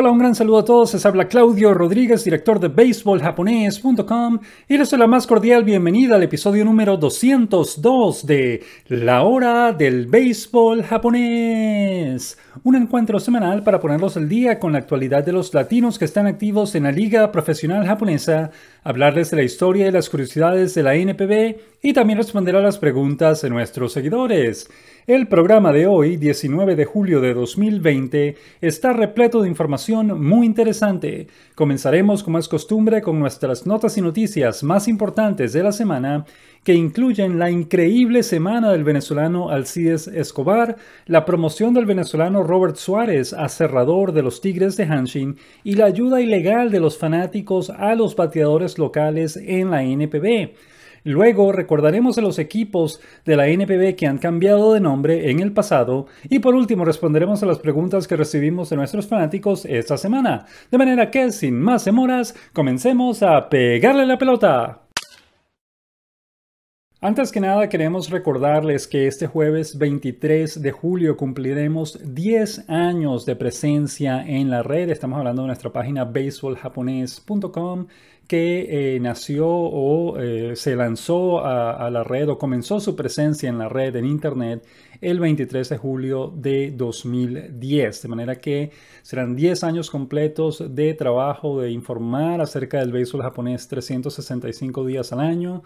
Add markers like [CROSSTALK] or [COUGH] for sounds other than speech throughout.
Hola, un gran saludo a todos. Les habla Claudio Rodríguez, director de BaseballJaponés.com y les doy la más cordial bienvenida al episodio número 202 de La Hora del Béisbol Japonés. Un encuentro semanal para ponerlos al día con la actualidad de los latinos que están activos en la Liga Profesional Japonesa hablarles de la historia y las curiosidades de la NPB y también responder a las preguntas de nuestros seguidores. El programa de hoy, 19 de julio de 2020, está repleto de información muy interesante. Comenzaremos como es costumbre con nuestras notas y noticias más importantes de la semana que incluyen la increíble semana del venezolano Alcides Escobar, la promoción del venezolano Robert Suárez a cerrador de los Tigres de Hanshin y la ayuda ilegal de los fanáticos a los bateadores locales en la NPB. Luego recordaremos a los equipos de la NPB que han cambiado de nombre en el pasado. Y por último responderemos a las preguntas que recibimos de nuestros fanáticos esta semana. De manera que, sin más demoras, comencemos a pegarle la pelota. Antes que nada queremos recordarles que este jueves 23 de julio cumpliremos 10 años de presencia en la red. Estamos hablando de nuestra página baseballjaponés.com que eh, nació o eh, se lanzó a, la red o comenzó su presencia en la red en internet el 23 de julio de 2010. De manera que serán 10 años completos de trabajo de informar acerca del béisbol japonés 365 días al año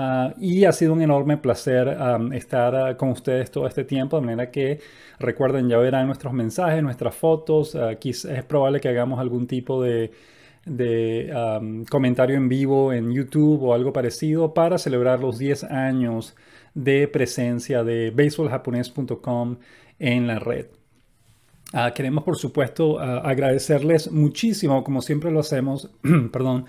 Ah, y ha sido un enorme placer estar ah, con ustedes todo este tiempo, de manera que recuerden, ya verán nuestros mensajes, nuestras fotos, ah, es probable que hagamos algún tipo de, comentario en vivo en YouTube o algo parecido para celebrar los 10 años de presencia de baseballjaponés.com en la red. queremos, por supuesto, agradecerles muchísimo, como siempre lo hacemos, [CLEARS THROAT] perdón,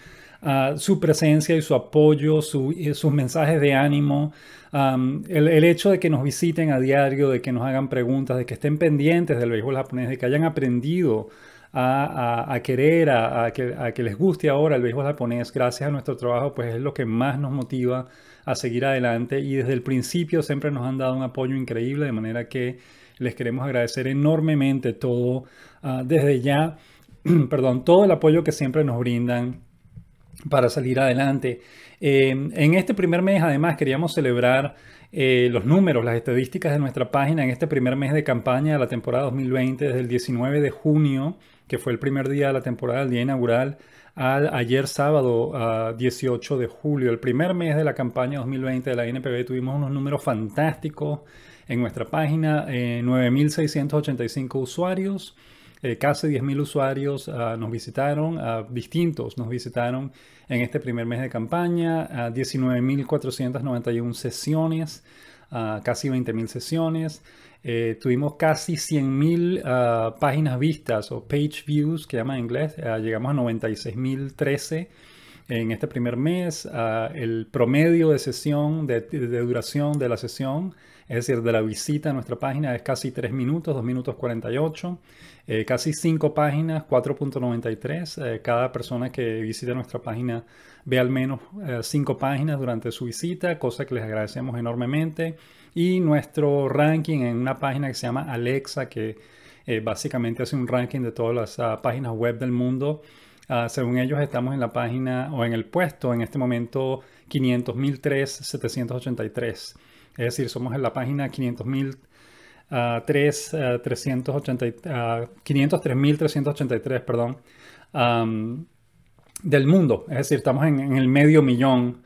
su presencia y su apoyo, eh, sus mensajes de ánimo, el, hecho de que nos visiten a diario, de que nos hagan preguntas, de que estén pendientes del béisbol japonés, de que hayan aprendido a, querer, a, que, les guste ahora el béisbol japonés gracias a nuestro trabajo, pues es lo que más nos motiva a seguir adelante y desde el principio siempre nos han dado un apoyo increíble, de manera que les queremos agradecer enormemente todo, ah, desde ya, [CLEARS THROAT] perdón, todo el apoyo que siempre nos brindan para salir adelante. Eh, en este primer mes, además, queríamos celebrar eh, los números, las estadísticas de nuestra página en este primer mes de campaña de la temporada 2020, desde el 19 de junio, que fue el primer día de la temporada, el día inaugural, al ayer sábado 18 de julio, el primer mes de la campaña 2020 de la NPB, tuvimos unos números fantásticos en nuestra página, 9.685 eh, usuarios. Eh, casi 10.000 usuarios ah, nos visitaron, ah, distintos nos visitaron en este primer mes de campaña, 19.491 ah, sesiones, casi 20.000 sesiones. Eh, tuvimos casi 100.000 páginas vistas o page views, que llaman en inglés. llegamos a 96.013 en este primer mes. el promedio de sesión, de duración de la sesión, es decir, de la visita a nuestra página es casi 3 minutos, 2 minutos 48, eh, casi 5 páginas, 4.93. Eh, cada persona que visita nuestra página ve al menos 5 eh, páginas durante su visita, cosa que les agradecemos enormemente. Y nuestro ranking en una página que se llama Alexa, que eh, básicamente hace un ranking de todas las ah, páginas web del mundo. Ah, según ellos, estamos en la página o en el puesto en este momento 500.003, 783. Es decir, somos en la página 503.383, ah, ah, ah, perdón, del mundo. Es decir, estamos en, el medio millón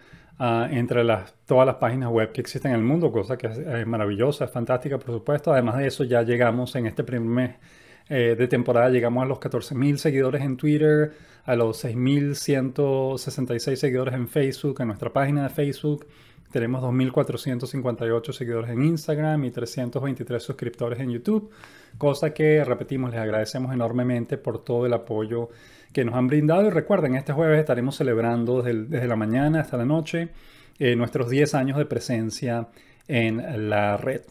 entre todas las páginas web que existen en el mundo, cosa que es, maravillosa, es fantástica, por supuesto. Además de eso, ya llegamos en este primer mes eh, de temporada, llegamos a los 14.000 seguidores en Twitter, a los 6.166 seguidores en Facebook, en nuestra página de Facebook tenemos 2.458 seguidores en Instagram y 323 suscriptores en YouTube, cosa que, repetimos, les agradecemos enormemente por todo el apoyo que nos han brindado. Y recuerden, este jueves estaremos celebrando desde, la mañana hasta la noche eh, nuestros 10 años de presencia en la red.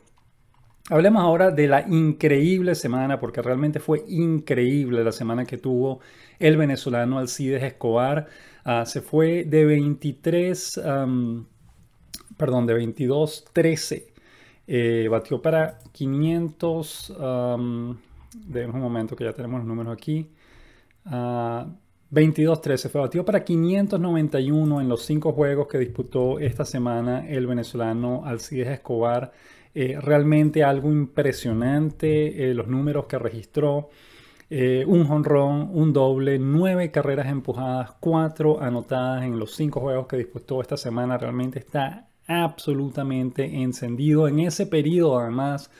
Hablemos ahora de la increíble semana, porque realmente fue increíble la semana que tuvo el venezolano Alcides Escobar. Ah, se fue de 23 perdón, de 22-13. Eh, batió para 500. Um, un momento que ya tenemos los números aquí. 22-13 ah, fue batió para 591 en los cinco juegos que disputó esta semana el venezolano Alcides Escobar. Eh, realmente algo impresionante eh, los números que registró. un jonrón, un doble, nueve carreras empujadas, cuatro anotadas en los cinco juegos que disputó esta semana. Realmente está absolutamente encendido. En ese periodo, además,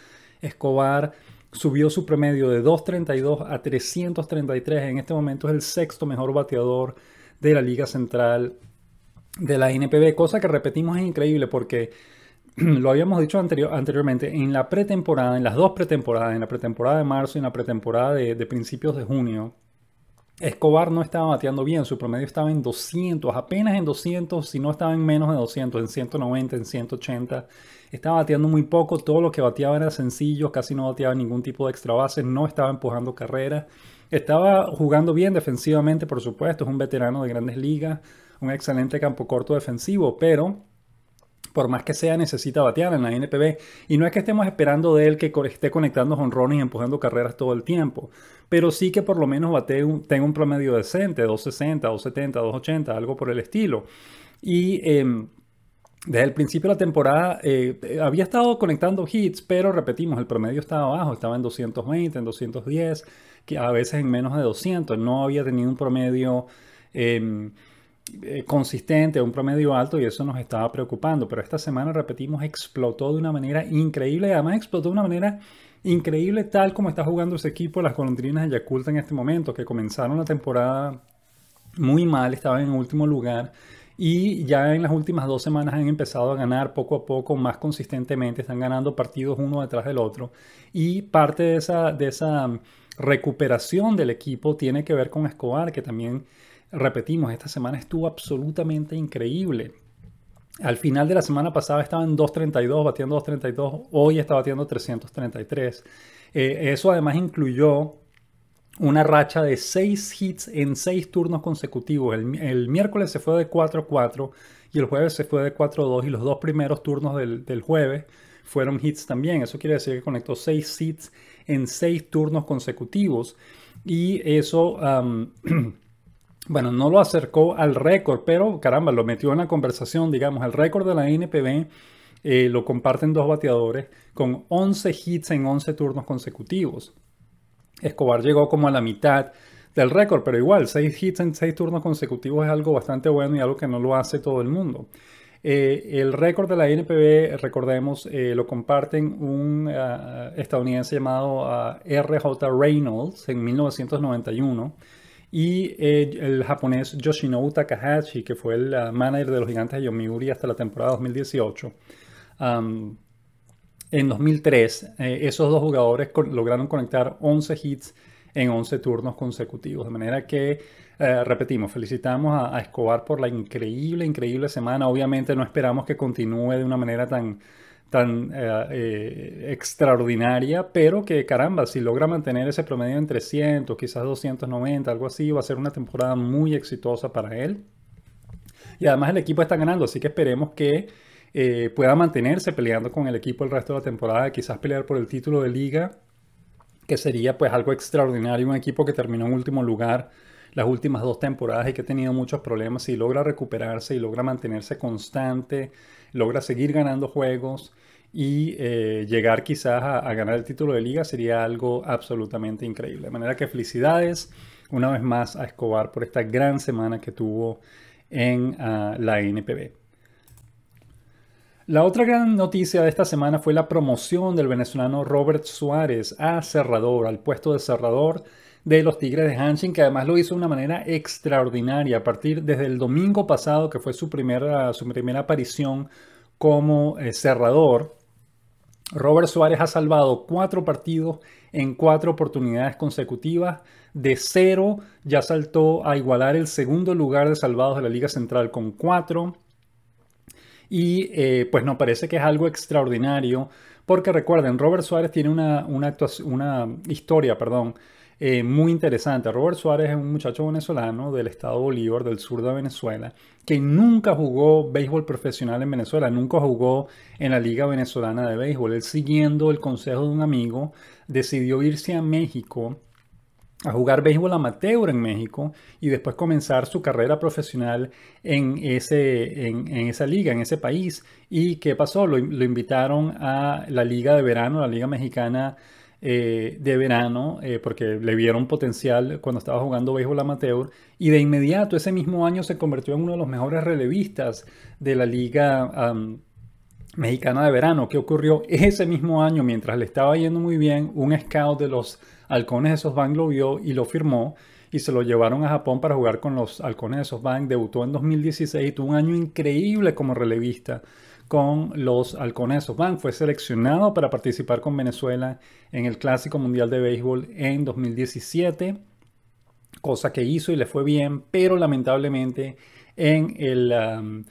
Escobar subió su promedio de 2.32 a 333. En este momento es el sexto mejor bateador de la Liga Central de la NPB, cosa que repetimos es increíble porque [CLEARS THROAT] lo habíamos dicho anterior, anteriormente, en la pretemporada, en las dos pretemporadas, en la pretemporada de marzo y en la pretemporada de principios de junio, Escobar no estaba bateando bien, su promedio estaba en 200, apenas en 200, si no estaba en menos de 200, en 190, en 180. Estaba bateando muy poco, todo lo que bateaba era sencillo, casi no bateaba ningún tipo de extra base, no estaba empujando carreras. Estaba jugando bien defensivamente, por supuesto, es un veterano de grandes ligas, un excelente campo corto defensivo, pero por más que sea, necesita batear en la NPB. Y no es que estemos esperando de él que esté conectando jonrones y empujando carreras todo el tiempo, pero sí que por lo menos bate un, tenga un promedio decente, 260, 270, 280, algo por el estilo. Y. Em, desde el principio de la temporada eh, eh, había estado conectando hits, pero repetimos, el promedio estaba abajo, estaba en 220, en 210, que a veces en menos de 200. No había tenido un promedio em, eh, consistente, un promedio alto y eso nos estaba preocupando, pero esta semana, repetimos, explotó de una manera increíble además explotó de una manera increíble tal como está jugando ese equipo las golondrinas de Yakulta en este momento, que comenzaron la temporada muy mal, estaban en último lugar y ya en las últimas dos semanas han empezado a ganar poco a poco, más consistentemente, están ganando partidos uno detrás del otro y parte de esa, de esa recuperación del equipo tiene que ver con Escobar, que también repetimos, esta semana estuvo absolutamente increíble. Al final de la semana pasada estaba en 232, batiendo 232, hoy está batiendo 333. Eh, eso además incluyó una racha de 6 hits en 6 turnos consecutivos. El, miércoles se fue de 4-4 y el jueves se fue de 4-2 y los dos primeros turnos del, jueves fueron hits también. Eso quiere decir que conectó 6 hits en 6 turnos consecutivos y eso... [CLEARS THROAT] bueno, no lo acercó al récord, pero caramba, lo metió en la conversación, digamos, el récord de la NPB. Eh, lo comparten dos bateadores con 11 hits en 11 turnos consecutivos. Escobar llegó como a la mitad del récord, pero igual, 6 hits en 6 turnos consecutivos es algo bastante bueno y algo que no lo hace todo el mundo. Eh, el récord de la NPB, recordemos, eh, lo comparten un estadounidense llamado ah, RJ Reynolds en 1991 y eh, el japonés Yoshinobu Takahashi, que fue el ah, manager de los gigantes de Yomiuri hasta la temporada 2018. en 2003, eh, esos dos jugadores lograron conectar 11 hits en 11 turnos consecutivos. De manera que, eh, repetimos, felicitamos a, Escobar por la increíble, increíble semana. Obviamente no esperamos que continúe de una manera tan, tan eh, eh, extraordinaria, pero que caramba, si logra mantener ese promedio en 300, quizás 290, algo así, va a ser una temporada muy exitosa para él. Y además el equipo está ganando, así que esperemos que eh, pueda mantenerse peleando con el equipo el resto de la temporada, quizás pelear por el título de liga, que sería pues algo extraordinario, un equipo que terminó en último lugar las últimas dos temporadas y que ha tenido muchos problemas, y logra recuperarse y logra mantenerse constante logra seguir ganando juegos y eh, llegar quizás a, ganar el título de liga sería algo absolutamente increíble. De manera que felicidades una vez más a Escobar por esta gran semana que tuvo en ah, la NPB. La otra gran noticia de esta semana fue la promoción del venezolano Robert Suárez a cerrador, al puesto de cerrador de los Tigres de Hanshin, que además lo hizo de una manera extraordinaria a partir desde el domingo pasado, que fue su primera, su primera aparición como eh, cerrador. Robert Suárez ha salvado cuatro partidos en cuatro oportunidades consecutivas. De cero ya saltó a igualar el segundo lugar de salvados de la Liga Central con cuatro. Y eh, pues nos parece que es algo extraordinario, porque recuerden, Robert Suárez tiene una, una, una historia, perdón, eh, muy interesante. Robert Suárez es un muchacho venezolano del estado Bolívar, del sur de Venezuela, que nunca jugó béisbol profesional en Venezuela, nunca jugó en la Liga Venezolana de Béisbol. Él, siguiendo el consejo de un amigo, decidió irse a México a jugar béisbol amateur en México y después comenzar su carrera profesional en, ese, esa liga, en ese país. ¿Y qué pasó? Lo, lo invitaron a la liga de verano, la liga mexicana eh, de verano, eh, porque le vieron potencial cuando estaba jugando béisbol amateur, y de inmediato ese mismo año se convirtió en uno de los mejores relevistas de la liga mexicana de verano. que ocurrió ese mismo año? Mientras le estaba yendo muy bien, un scout de los halcones de Sosbank lo vio y lo firmó y se lo llevaron a Japón para jugar con los halcones de Sosbank Debutó en 2016 tuvo un año increíble como relevista con los halcones de Fue seleccionado para participar con Venezuela en el Clásico Mundial de Béisbol en 2017, cosa que hizo y le fue bien, pero lamentablemente en el... Um,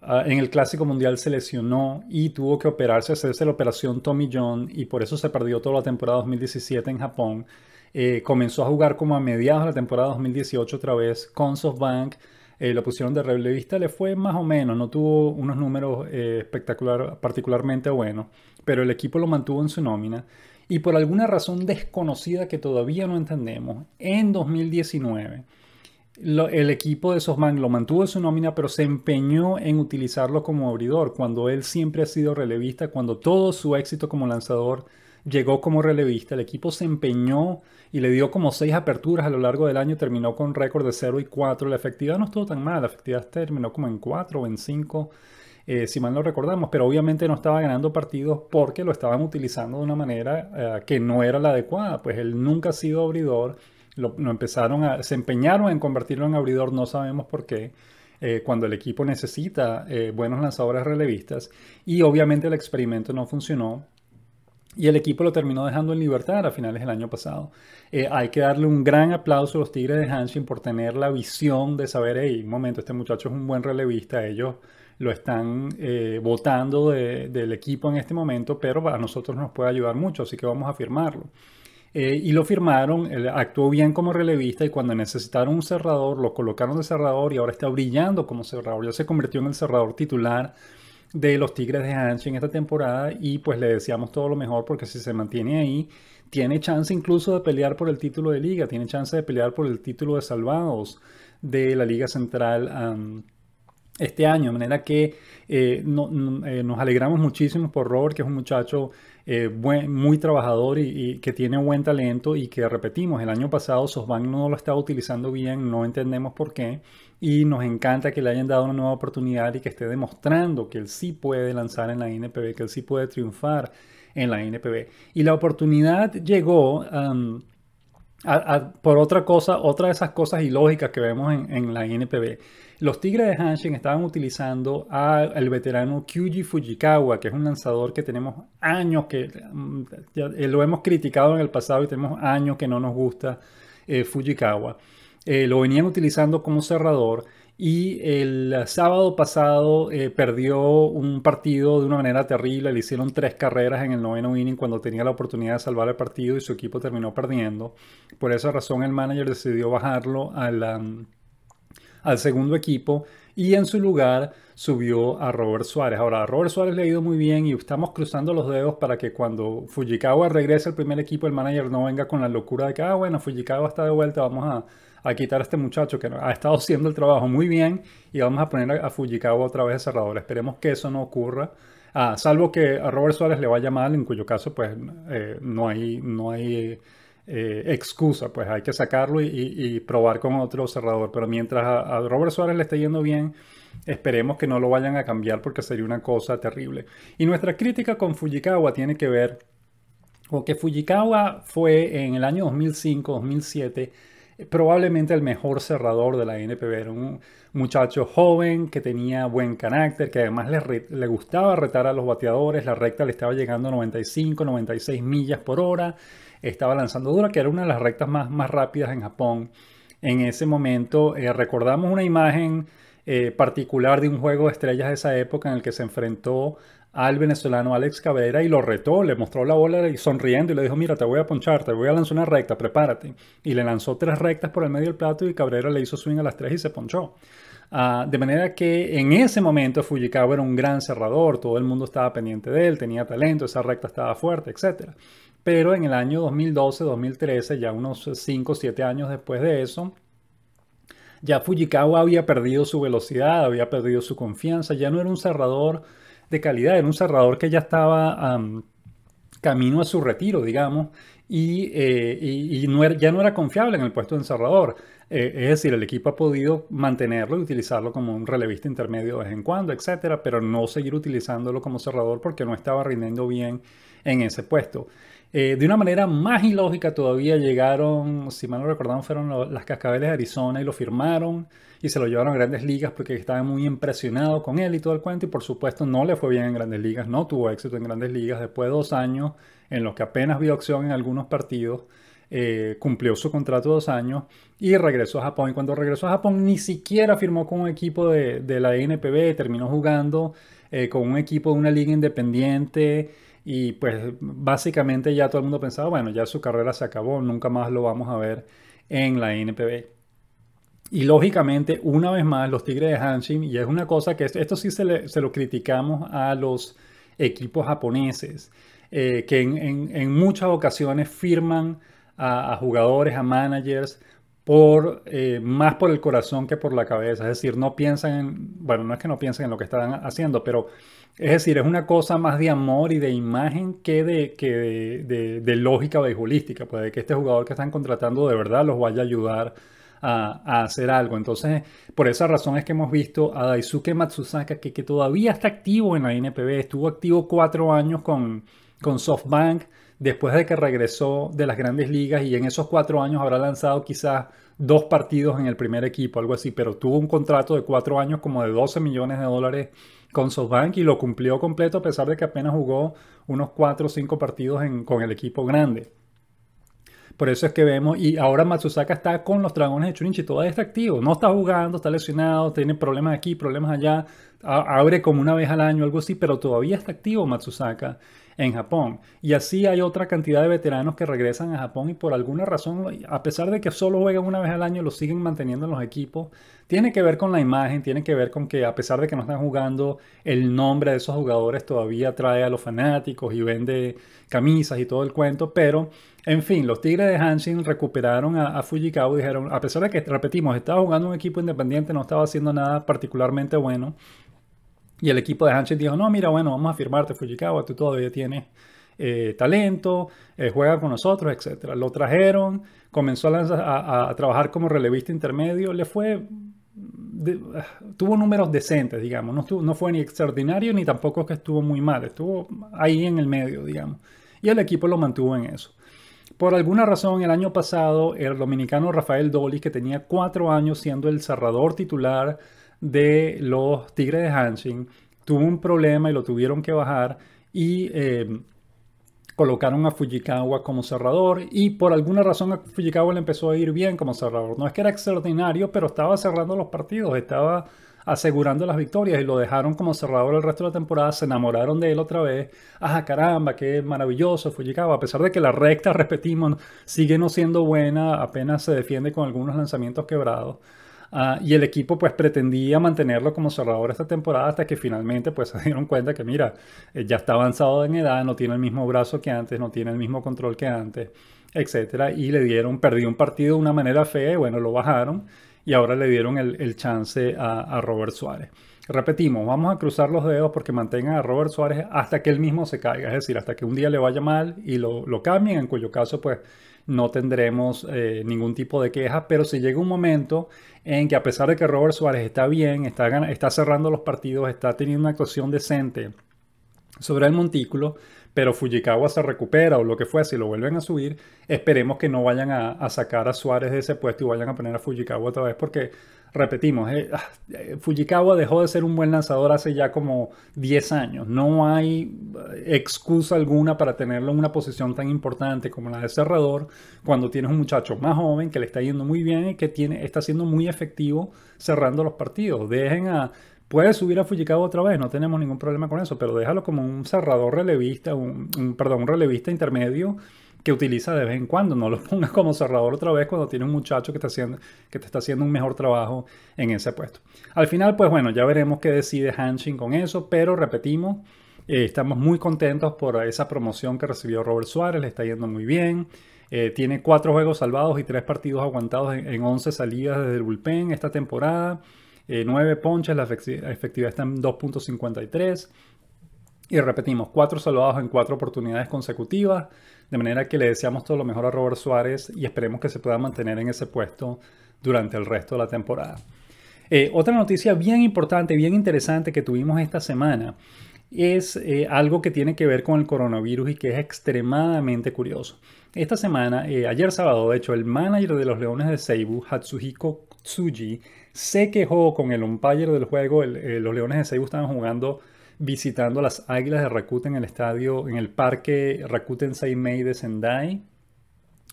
ah, en el Clásico Mundial se lesionó y tuvo que operarse, hacerse la operación Tommy John y por eso se perdió toda la temporada 2017 en Japón. Eh, comenzó a jugar como a mediados de la temporada 2018 otra vez con SoftBank, eh, lo pusieron de relevista, le fue más o menos, no tuvo unos números eh, espectacular, particularmente buenos, pero el equipo lo mantuvo en su nómina. Y por alguna razón desconocida que todavía no entendemos, en 2019 el equipo de Sosman lo mantuvo en su nómina, pero se empeñó en utilizarlo como abridor, cuando él siempre ha sido relevista, cuando todo su éxito como lanzador llegó como relevista, el equipo se empeñó y le dio como seis aperturas a lo largo del año, terminó con récord de 0 y 4. La efectividad no estuvo tan mal, la efectividad terminó como en 4 o en 5, eh, si mal no recordamos, pero obviamente no estaba ganando partidos porque lo estaban utilizando de una manera eh, que no era la adecuada, pues él nunca ha sido abridor, lo, empezaron a, se empeñaron en convertirlo en abridor, no sabemos por qué. Eh, cuando el equipo necesita buenos lanzadores relevistas y obviamente el experimento no funcionó y el equipo lo terminó dejando en libertad a finales del año pasado. Eh, hay que darle un gran aplauso a los Tigres de Hanshin por tener la visión de saber, hey, un momento, este muchacho es un buen relevista, ellos lo están eh, votando del equipo en este momento, pero a nosotros nos puede ayudar mucho, así que vamos a firmarlo. Eh, y lo firmaron, actuó bien como relevista y cuando necesitaron un cerrador lo colocaron de cerrador y ahora está brillando como cerrador, ya se convirtió en el cerrador titular de los Tigres de Anche en esta temporada y pues le deseamos todo lo mejor porque si se mantiene ahí, tiene chance incluso de pelear por el título de liga, tiene chance de pelear por el título de salvados de la Liga Central. este año, de manera que eh, eh, nos alegramos muchísimo por Robert, que es un muchacho eh, muy trabajador y, que tiene buen talento y que repetimos, el año pasado Sosbank no lo estaba utilizando bien, no entendemos por qué, y nos encanta que le hayan dado una nueva oportunidad y que esté demostrando que él sí puede lanzar en la NPB, que él sí puede triunfar en la NPB. Y la oportunidad llegó por otra cosa, otra de esas cosas ilógicas que vemos en, la NPB. Los Tigres de Hanshin estaban utilizando al veterano Kyuji Fujikawa, que es un lanzador que tenemos años que mm, eh, lo hemos criticado en el pasado y tenemos años que no nos gusta eh, Fujikawa. Eh, lo venían utilizando como cerrador y el sábado pasado eh, perdió un partido de una manera terrible, le hicieron tres carreras en el noveno inning cuando tenía la oportunidad de salvar el partido y su equipo terminó perdiendo. Por esa razón el manager decidió bajarlo al, al segundo equipo y en su lugar subió a Robert Suárez. Ahora, Robert Suárez le ha ido muy bien y estamos cruzando los dedos para que cuando Fujikawa regrese al primer equipo, el manager no venga con la locura de que, ah, bueno, Fujikawa está de vuelta, vamos a a quitar a este muchacho que ha estado haciendo el trabajo muy bien y vamos a poner a, Fujikawa otra vez de cerrador. Esperemos que eso no ocurra. a ah, salvo que a Robert Suárez le vaya mal, en cuyo caso pues eh, no hay, no hay eh, excusa, pues hay que sacarlo y, probar con otro cerrador. Pero mientras a, a, Robert Suárez le esté yendo bien, esperemos que no lo vayan a cambiar porque sería una cosa terrible. Y nuestra crítica con Fujikawa tiene que ver con que Fujikawa fue en el año 2005-2007 probablemente el mejor cerrador de la NPB. Era un muchacho joven que tenía buen carácter, que además le, le gustaba retar a los bateadores. La recta le estaba llegando a 95, 96 millas por hora. Estaba lanzando dura, que era una de las rectas más, más rápidas en Japón. En ese momento eh, recordamos una imagen eh, particular de un juego de estrellas de esa época en el que se enfrentó al venezolano Alex Cabrera y lo retó, le mostró la bola y sonriendo y le dijo, mira, te voy a ponchar, te voy a lanzar una recta, prepárate. Y le lanzó tres rectas por el medio del plato y Cabrera le hizo swing a las tres y se ponchó. Ah, de manera que en ese momento Fujikawa era un gran cerrador, todo el mundo estaba pendiente de él, tenía talento, esa recta estaba fuerte, etc. Pero en el año 2012-2013, ya unos 5 o 7 años después de eso, ya Fujikawa había perdido su velocidad, había perdido su confianza, ya no era un cerrador de calidad. Era un cerrador que ya estaba camino a su retiro, digamos, y, eh, ya no era confiable en el puesto de cerrador eh, es decir, el equipo ha podido mantenerlo y utilizarlo como un relevista intermedio de vez en cuando, etcétera, pero no seguir utilizándolo como cerrador porque no estaba rindiendo bien en ese puesto. Eh, de una manera más ilógica todavía llegaron, si mal no recordamos, fueron las cascabeles de Arizona y lo firmaron y se lo llevaron a grandes ligas porque estaba muy impresionado con él y todo el cuento. Y por supuesto no le fue bien en grandes ligas, no tuvo éxito en grandes ligas. Después de dos años en los que apenas vio acción en algunos partidos, eh, cumplió su contrato de dos años y regresó a Japón. Y cuando regresó a Japón ni siquiera firmó con un equipo de, la NPB, terminó jugando eh, con un equipo de una liga independiente. Y pues básicamente ya todo el mundo pensaba, bueno, ya su carrera se acabó, nunca más lo vamos a ver en la NPB. Y lógicamente, una vez más, los Tigres de Hanshin, y es una cosa que esto, sí se, lo criticamos a los equipos japoneses, eh, que en, muchas ocasiones firman a, jugadores, a managers, por, eh, más por el corazón que por la cabeza. Es decir, no piensan en, bueno, no es que no piensen en lo que están haciendo, pero es decir, es una cosa más de amor y de imagen que de, que de, de, de lógica beisbolística, pues de que este jugador que están contratando de verdad los vaya a ayudar a, hacer algo. Entonces, por esa razón es que hemos visto a Daisuke Matsusaka, que, que todavía está activo en la NPB, estuvo activo cuatro años con, con SoftBank después de que regresó de las grandes ligas y en esos cuatro años habrá lanzado quizás dos partidos en el primer equipo, algo así, pero tuvo un contrato de cuatro años como de 12 millones de dólares con SoftBank y lo cumplió completo a pesar de que apenas jugó unos cuatro o cinco partidos con el equipo grande. Por eso es que vemos, y ahora Matsusaka está con los dragones de Chunichi todavía está activo, no está jugando, está lesionado, tiene problemas aquí, problemas allá, abre como una vez al año, algo así, pero todavía está activo Matsusaka en Japón. Y así hay otra cantidad de veteranos que regresan a Japón y por alguna razón, a pesar de que solo juegan una vez al año, los siguen manteniendo en los equipos. Tiene que ver con la imagen, tiene que ver con que a pesar de que no están jugando, el nombre de esos jugadores todavía trae a los fanáticos y vende camisas y todo el cuento, pero en fin, los Tigres de Hanshin recuperaron a, Fujikawa y dijeron, a pesar de que, repetimos, estaba jugando un equipo independiente, no estaba haciendo nada particularmente bueno. Y el equipo de Hanshin dijo, no, mira, bueno, vamos a firmarte Fujikawa, tú todavía tienes eh, talento, eh, juega con nosotros, etc. Lo trajeron, comenzó a, a, trabajar como relevista intermedio, le fue tuvo números decentes, digamos. No, no, fue ni extraordinario ni tampoco que estuvo muy mal. Estuvo ahí en el medio, digamos. Y el equipo lo mantuvo en eso. Por alguna razón, el año pasado, el dominicano Rafael Dolis, que tenía cuatro años siendo el cerrador titular de los Tigres de Hanshin, tuvo un problema y lo tuvieron que bajar y eh, colocaron a Fujikawa como cerrador y por alguna razón a Fujikawa le empezó a ir bien como cerrador. No es que era extraordinario, pero estaba cerrando los partidos, estaba asegurando las victorias y lo dejaron como cerrador el resto de la temporada, se enamoraron de él otra vez. Ajá, caramba, qué maravilloso Fujikawa, a pesar de que la recta, [LAUGHS] repetimos, sigue no siendo buena, apenas se defiende con algunos lanzamientos quebrados. Ah, y el equipo pues pretendía mantenerlo como cerrador esta temporada hasta que finalmente pues [LAUGHS] se dieron cuenta que mira, eh, ya está avanzado en edad, no tiene el mismo brazo que antes, no tiene el mismo control que antes, etcétera, y le dieron, perdió un partido de una manera fea bueno, lo bajaron y ahora le dieron el, chance a, Robert Suárez. Repetimos, vamos a cruzar los dedos porque mantengan a Robert Suárez hasta que él mismo se caiga, es decir, hasta que un día le vaya mal y lo, lo cambien, en cuyo caso pues no tendremos eh, ningún tipo de queja, pero si llega un momento en que a pesar de que Robert Suárez está bien, está, está cerrando los partidos, está teniendo una actuación decente sobre el montículo, pero Fujikawa se recupera o lo que fuese y lo vuelven a subir, esperemos que no vayan a, sacar a Suárez de ese puesto y vayan a poner a Fujikawa otra vez porque repetimos, eh, ah, eh, Fujikawa dejó de ser un buen lanzador hace ya como 10 años. No hay eh, excusa alguna para tenerlo en una posición tan importante como la de cerrador cuando tienes un muchacho más joven que le está yendo muy bien y que tiene, está siendo muy efectivo cerrando los partidos. Dejen a Puedes subir a fujicado otra vez, no tenemos ningún problema con eso, pero déjalo como un cerrador relevista, un, perdón, un relevista intermedio que utiliza de vez en cuando. No lo [LAUGHS] pongas como cerrador otra vez cuando tiene un muchacho que, está haciendo, que te está haciendo un mejor trabajo en ese puesto. Al final, pues bueno, ya veremos qué decide Hanshin con eso, pero repetimos, eh, estamos muy contentos por esa promoción que recibió Robert Suárez, le está yendo muy bien. Eh, tiene cuatro juegos salvados y tres partidos aguantados en, en 11 salidas desde el bullpen esta temporada. 9 eh, ponches, la efectividad está en 2.53. Y repetimos, 4 salvados en 4 oportunidades consecutivas. De manera que le deseamos todo lo mejor a Robert Suárez y esperemos que se pueda mantener en ese puesto durante el resto de la temporada. Eh, otra noticia bien importante, bien interesante que tuvimos esta semana es eh, algo que tiene que ver con el coronavirus y que es extremadamente curioso. Esta semana, ayer sábado, de hecho, el manager de los Leones de Seibu, Hatsuhiko Tsuji, se quejó con el umpire del juego. Eh, los Leones de Seibu estaban jugando visitando a las Águilas de Rakuten en el estadio, en el parque Rakuten Seimei de Sendai.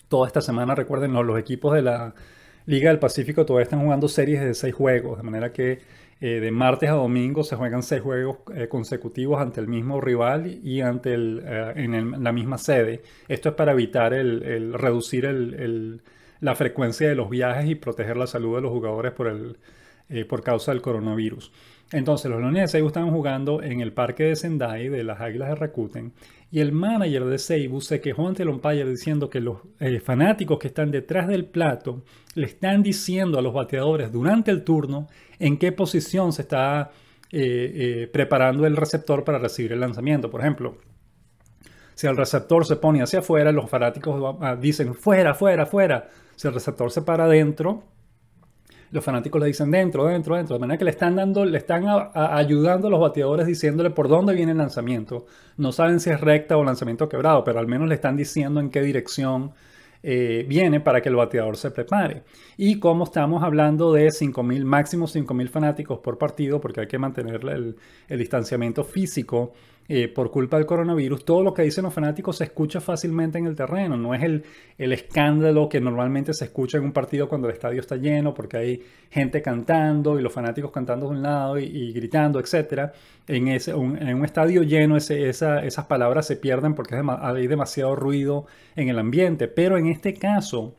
Toda esta semana, recuerden, los, equipos de la Liga del Pacífico todavía están jugando series de seis juegos, de manera que eh, de martes a domingo se juegan seis juegos eh, consecutivos ante el mismo rival y ante en la misma sede. Esto es para evitar el reducir el, la frecuencia de los viajes y proteger la salud de los jugadores por, el, eh, por causa del coronavirus. Entonces, los Leones de Seibu estaban jugando en el parque de Sendai de las Águilas de Rakuten y el manager de Seibu se quejó ante el diciendo que los eh, fanáticos que están detrás del plato le están diciendo a los bateadores durante el turno en qué posición se está eh, preparando el receptor para recibir el lanzamiento. Por ejemplo, si el receptor se pone hacia afuera, los fanáticos dicen fuera, fuera, fuera. Si el receptor se para adentro, los fanáticos le dicen dentro, dentro, dentro. De manera que le están dando, le están ayudando a los bateadores diciéndole por dónde viene el lanzamiento. No saben si es recta o lanzamiento quebrado, pero al menos le están diciendo en qué dirección eh, viene para que el bateador se prepare. Y como estamos hablando de 5.000, máximo 5.000 fanáticos por partido, porque hay que mantener el distanciamiento físico eh, por culpa del coronavirus, todo lo que dicen los fanáticos se escucha fácilmente en el terreno. No es el, escándalo que normalmente se escucha en un partido cuando el estadio está lleno, porque hay gente cantando y los fanáticos cantando de un lado y, gritando, etc. En, ese, un, en un estadio lleno esas palabras se pierden porque hay demasiado ruido en el ambiente. Pero en este caso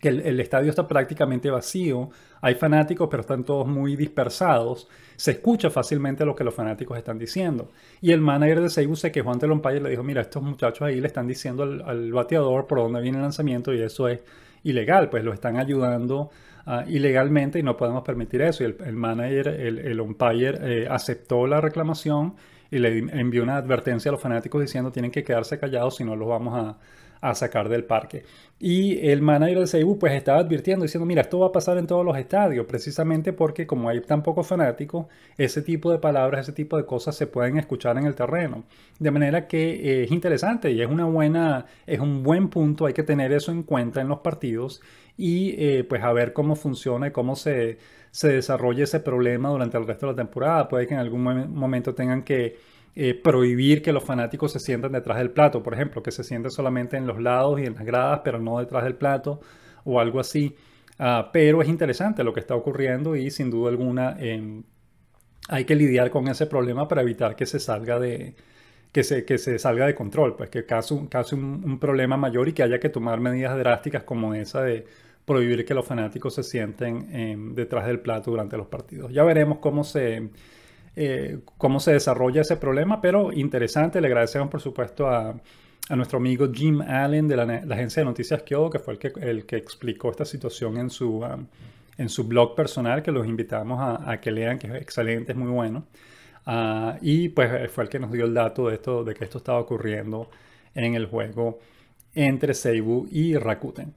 que el, estadio está prácticamente vacío, hay fanáticos, pero están todos muy dispersados, se escucha fácilmente lo que los fanáticos están diciendo. Y el manager de Seibu se quejó ante el le dijo, mira, estos muchachos ahí le están diciendo al, bateador por dónde viene el lanzamiento y eso es ilegal, pues lo están ayudando ah, ilegalmente y no podemos permitir eso. Y el, manager, el, el umpire eh, aceptó la reclamación y le envió una advertencia a los fanáticos diciendo tienen que quedarse callados si no los vamos a a sacar del parque. Y el manager de Seibu pues estaba advirtiendo, diciendo, mira, esto va a pasar en todos los estadios, precisamente porque como hay tan pocos fanáticos, ese tipo de palabras, ese tipo de cosas se pueden escuchar en el terreno. De manera que eh, es interesante y es una buena, es un buen punto, hay que tener eso en cuenta en los partidos y eh, pues a ver cómo funciona y cómo se, se desarrolla ese problema durante el resto de la temporada. Puede que en algún momento tengan que eh, prohibir que los fanáticos se sientan detrás del plato, por ejemplo, que se sienten solamente en los lados y en las gradas, pero no detrás del plato o algo así. Ah, pero es interesante lo que está ocurriendo y sin duda alguna em, hay que lidiar con ese problema para evitar que se salga de, que que se salga de control, pues que case, un, un, problema mayor y que haya que tomar medidas drásticas como esa de prohibir que los fanáticos se sienten em, detrás del plato durante los partidos. Ya veremos cómo se eh, cómo se desarrolla ese problema, pero interesante. Le agradecemos, por supuesto, a, nuestro amigo Jim Allen de la, agencia de noticias Kyodo, que fue el que, el que explicó esta situación en su, um, en su blog personal, que los invitamos a, que lean, que es excelente, es muy bueno. Ah, y pues fue el que nos dio el dato de, esto, de que esto estaba ocurriendo en el juego entre Seibu y Rakuten.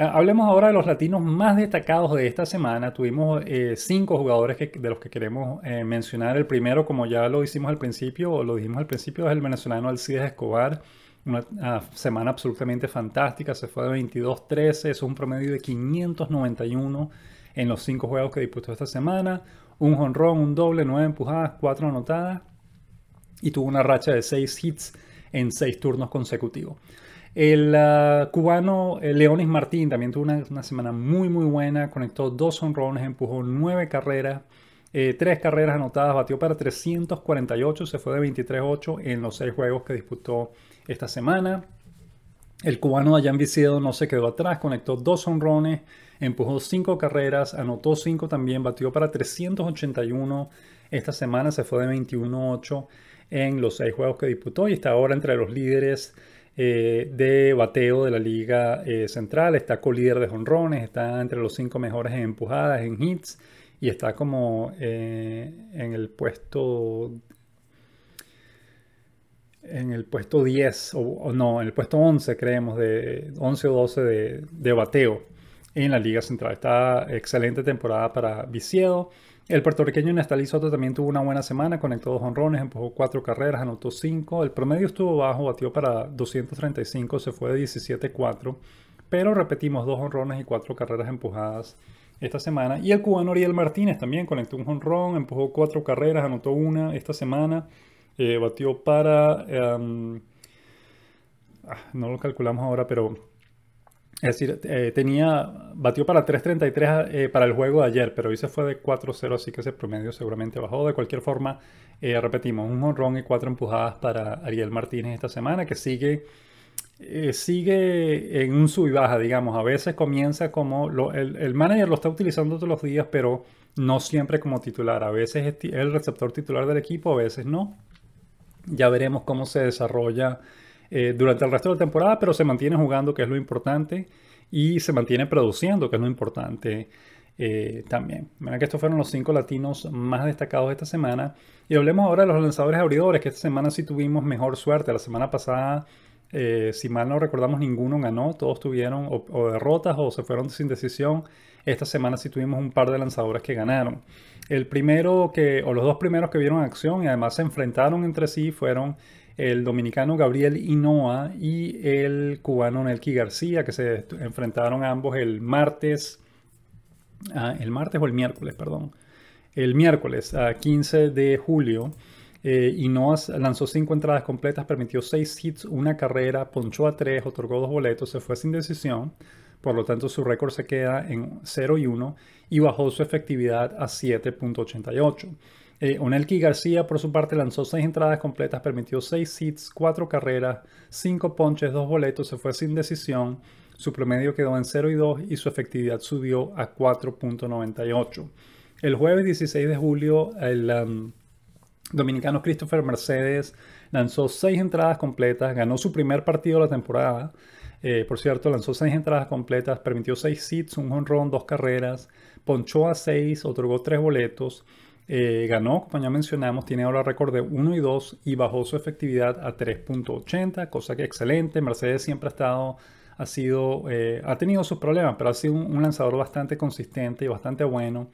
Ah, hablemos ahora de los latinos más destacados de esta semana. Tuvimos eh, cinco jugadores de los que queremos eh, mencionar. El primero, como ya lo hicimos al principio, o lo dijimos al principio, es el venezolano Alcides Escobar. Una, ah, semana absolutamente fantástica. Se fue de 22-13, es un promedio de 591 en los cinco juegos que disputó esta semana. Un jonrón, un doble, nueve empujadas, cuatro anotadas. Y tuvo una racha de seis hits en seis turnos consecutivos. El ah, cubano eh, Leonis Martín también tuvo una, semana muy, muy buena. Conectó dos honrones, empujó nueve carreras, eh, tres carreras anotadas, batió para 348, se fue de 23-8 en los seis juegos que disputó esta semana. El cubano Dayan Vicedo no se quedó atrás, conectó dos honrones, empujó cinco carreras, anotó cinco también, batió para 381. Esta semana se fue de 21-8 en los seis juegos que disputó y está ahora entre los líderes eh, de bateo de la Liga eh, Central. Está co-líder de jonrones, está entre los cinco mejores en empujadas, en hits, y está como eh, en el puesto. En el puesto 10, o, no, en el puesto 11, creemos, de 11 o 12 de, bateo en la Liga Central. Está excelente temporada para Viciedo. El puertorriqueño Nestalí Soto también tuvo una buena semana, conectó dos honrones, empujó cuatro carreras, anotó cinco. El promedio estuvo bajo, batió para 235, se fue de 17-4. Pero repetimos dos honrones y cuatro carreras empujadas esta semana. Y el cubano Ariel Martínez también conectó un honrón, empujó cuatro carreras, anotó una esta semana. Eh, batió para. Em, ah, no lo calculamos ahora, pero es decir, eh, tenía, batió para 3.33 eh, para el juego de ayer, pero hoy se fue de 4-0, así que ese promedio seguramente bajó. De cualquier forma, eh, repetimos, un honrón y cuatro empujadas para Ariel Martínez esta semana, que sigue, sigue en un sub y baja, digamos. A veces comienza como, el, el, manager lo está utilizando todos los días, pero no siempre como titular. A veces es el receptor titular del equipo, a veces no. Ya veremos cómo se desarrolla eh, durante el resto de la temporada, pero se mantiene jugando, que es lo importante, y se mantiene produciendo, que es lo importante eh, también. Mira que estos fueron los cinco latinos más destacados de esta semana. Y hablemos ahora de los lanzadores abridores, que esta semana sí tuvimos mejor suerte. La semana pasada, eh, si mal no recordamos, ninguno ganó, todos tuvieron o, derrotas o se fueron sin decisión. Esta semana sí tuvimos un par de lanzadores que ganaron. El primero que, o los dos primeros que vieron acción y además se enfrentaron entre sí fueron el dominicano Gabriel Hinoa y el cubano Nelky García, que se enfrentaron ambos el martes, ah, el martes o el miércoles, perdón, el miércoles a 15 de julio. Eh, Hinoa lanzó cinco entradas completas, permitió seis hits, una carrera, ponchó a tres, otorgó dos boletos, se fue sin decisión. Por lo tanto, su récord se queda en 0 y 1 y bajó su efectividad a 7.88. Eh, Onelki García, por su parte, lanzó seis entradas completas, permitió seis hits, cuatro carreras, cinco ponches, dos boletos, se fue sin decisión. Su promedio quedó en 0 y 2 y su efectividad subió a 4.98. El jueves 16 de julio, el um, dominicano Christopher Mercedes lanzó seis entradas completas, ganó su primer partido de la temporada. Eh, por cierto, lanzó seis entradas completas, permitió seis hits, un honrón, dos carreras, ponchó a seis, otorgó tres boletos. Eh, ganó, como ya mencionamos, tiene ahora récord de 1 y 2 y bajó su efectividad a 3.80, cosa que excelente. Mercedes siempre ha estado, ha sido, eh, ha tenido sus problemas, pero ha sido un, lanzador bastante consistente y bastante bueno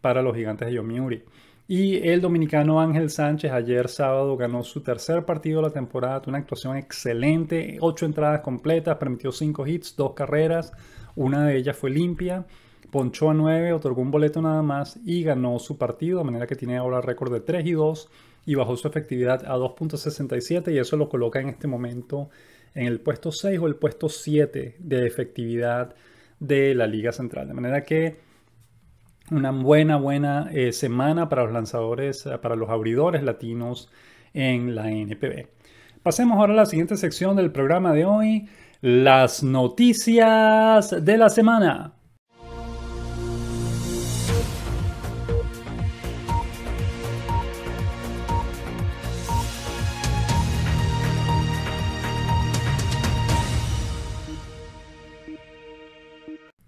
para los gigantes de Yomiuri. Y el dominicano Ángel Sánchez ayer sábado ganó su tercer partido de la temporada, una actuación excelente, ocho entradas completas, permitió cinco hits, dos carreras, una de ellas fue limpia. Poncho a 9, otorgó un boleto nada más y ganó su partido, de manera que tiene ahora récord de 3 y 2 y bajó su efectividad a 2.67 y eso lo coloca en este momento en el puesto 6 o el puesto 7 de efectividad de la Liga Central. De manera que una buena, buena eh, semana para los lanzadores, eh, para los abridores latinos en la NPB. Pasemos ahora a la siguiente sección del programa de hoy, las noticias de la semana.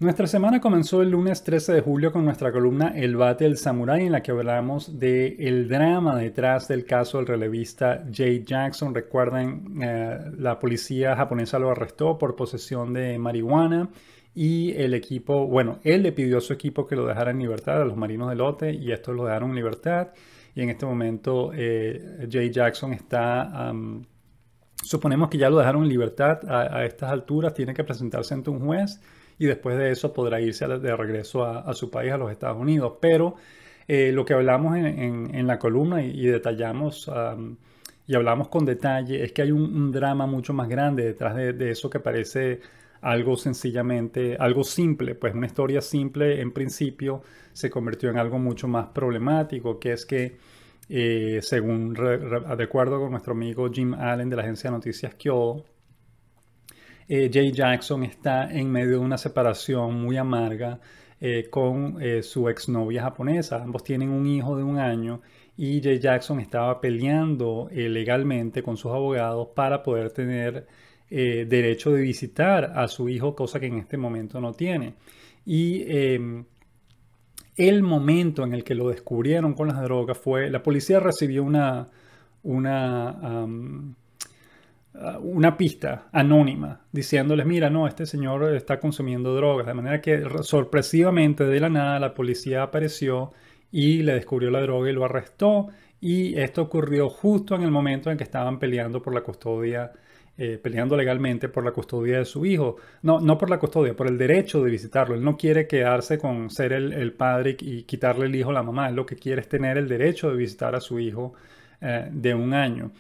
Nuestra semana comenzó el lunes 13 de julio con nuestra columna El bate del samurái en la que hablamos del drama detrás del caso del relevista Jay Jackson. Recuerden, eh, la policía japonesa lo arrestó por posesión de marihuana y el equipo, bueno, él le pidió a su equipo que lo dejara en libertad, a los marinos de lote, y estos lo dejaron en libertad. Y en este momento eh, Jay Jackson está... suponemos que ya lo dejaron en libertad a estas alturas, tiene que presentarse ante un juez y después de eso podrá irse de regreso a, su país, a los Estados Unidos. Pero eh, lo que hablamos en, la columna y, detallamos y hablamos con detalle es que hay un, drama mucho más grande detrás de, eso que parece algo sencillamente, algo simple, pues una historia simple en principio se convirtió en algo mucho más problemático, que es que eh, según de acuerdo con nuestro amigo Jim Allen de la agencia de noticias Kyodo, eh, Jay Jackson está en medio de una separación muy amarga eh, con eh, su exnovia japonesa. Ambos tienen un hijo de un año y Jay Jackson estaba peleando legalmente con sus abogados para poder tener derecho de visitar a su hijo, cosa que en este momento no tiene. Y em, el momento en el que lo descubrieron con las drogas fue, la policía recibió una, una Uh, una pista anónima diciéndoles, mira, no, este señor está consumiendo drogas. De manera que sorpresivamente de la nada la policía apareció y le descubrió la droga y lo arrestó. Y esto ocurrió justo en el momento en que estaban peleando por la custodia, eh, peleando legalmente por la custodia de su hijo. No, no por la custodia, por el derecho de visitarlo. Él no quiere quedarse con ser el, el padre y quitarle el hijo a la mamá. lo que quiere es tener el derecho de visitar a su hijo eh, de un año.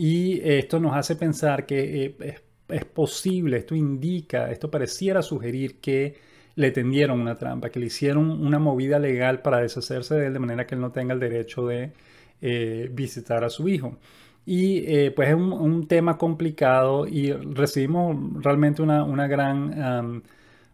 Y esto nos hace pensar que eh, es, posible, esto indica, esto pareciera sugerir que le tendieron una trampa, que le hicieron una movida legal para deshacerse de él de manera que él no tenga el derecho de eh, visitar a su hijo. Y eh, pues es un, tema complicado y recibimos realmente una, gran,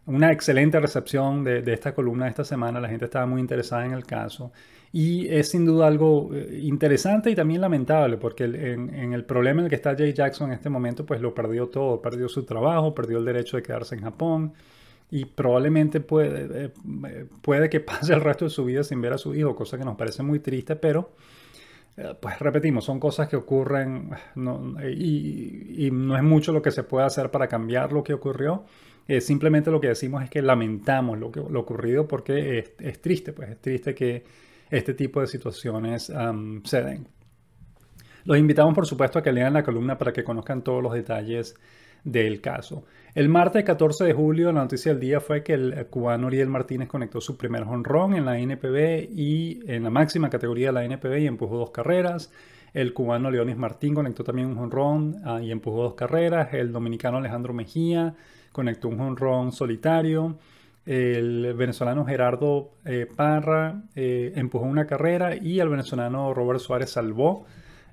una excelente recepción de, de, esta columna de esta semana. La gente estaba muy interesada en el caso. Y es sin duda algo eh, interesante y también lamentable, porque en, el problema en el que está Jay Jackson en este momento, pues lo perdió todo, perdió su trabajo, perdió el derecho de quedarse en Japón y probablemente puede, eh, puede que [LAUGHS] pase el resto de su vida sin ver a su hijo, cosa que nos parece muy triste, pero eh, pues repetimos, son cosas que ocurren y, no es mucho lo que se puede hacer para cambiar lo que ocurrió. simplemente lo que decimos es que lamentamos lo, que, lo ocurrido porque es triste, pues es triste que este tipo de situaciones se den. Los invitamos, por supuesto, a que lean la columna para que conozcan todos los detalles del caso. El martes 14 de julio, la noticia del día fue que el cubano Uriel Martínez conectó su primer honrón en la NPB y en la máxima categoría de la NPB y empujó dos carreras. El cubano Leonis Martín conectó también un honrón ah, y empujó dos carreras. El dominicano Alejandro Mejía conectó un honrón solitario el venezolano Gerardo eh, Parra eh, empujó una carrera y el venezolano Robert Suárez salvó,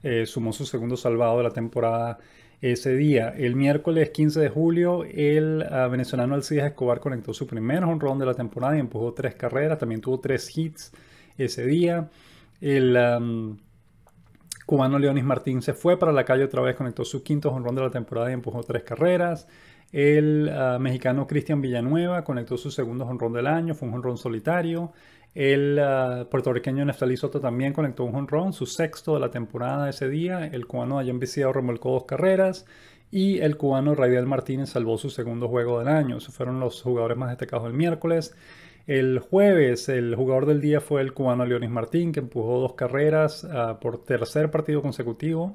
eh, sumó su segundo salvado de la temporada ese día. El miércoles 15 de julio, el ah, venezolano Alcides Escobar conectó su primer honrón de la temporada y empujó tres carreras, también tuvo tres hits ese día. El cubano Leonis Martín se fue para la calle otra vez, conectó su quinto honrón de la temporada y empujó tres carreras. El ah, mexicano Cristian Villanueva conectó su segundo jonrón del año, fue un jonrón solitario. El ah, puertorriqueño Neftalí Soto también conectó un jonrón, su sexto de la temporada ese día. El cubano en Viciado remolcó dos carreras. Y el cubano Radiel Martínez salvó su segundo juego del año. Esos fueron los jugadores más destacados del miércoles. El jueves, el jugador del día fue el cubano Leonis Martín, que empujó dos carreras ah, por tercer partido consecutivo.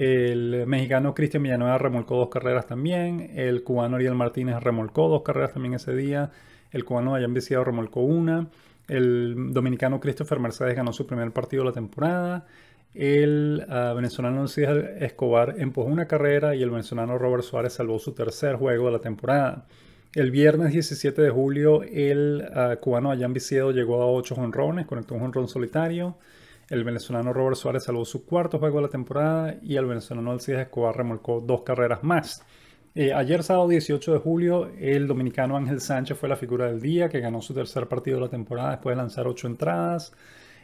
El mexicano Cristian Villanueva remolcó dos carreras también. El cubano Ariel Martínez remolcó dos carreras también ese día. El cubano Dayan Viciado remolcó una. El dominicano Christopher Mercedes ganó su primer partido de la temporada. El ah, venezolano Luis Escobar empujó una carrera y el venezolano Robert Suárez salvó su tercer juego de la temporada. El viernes 17 de julio, el ah, cubano Ayán Viciedo llegó a ocho jonrones, conectó un jonrón solitario. El venezolano Robert Suárez salvó su cuarto juego de la temporada y el venezolano Alcides Escobar remolcó dos carreras más. Eh, ayer sábado 18 de julio, el dominicano Ángel Sánchez fue la figura del día, que ganó su tercer partido de la temporada después de lanzar ocho entradas.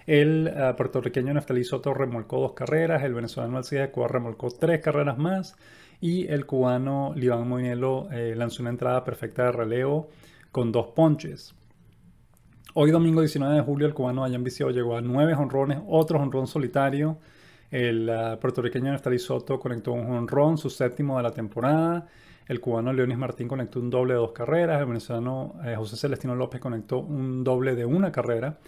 El eh, puertorriqueño Neftalí Soto remolcó dos carreras, el venezolano Alcides Escobar remolcó tres carreras más y el cubano Liván Moinelo eh, lanzó una entrada perfecta de relevo con dos ponches. Hoy domingo 19 de julio el cubano Yan Vicio llegó a nueve honrones, otro honrón solitario. El ah, puertorriqueño Néstor Soto conectó un honrón, su séptimo de la temporada. El cubano Leonis Martín conectó un doble de dos carreras. El venezolano eh, José Celestino López conectó un doble de una carrera.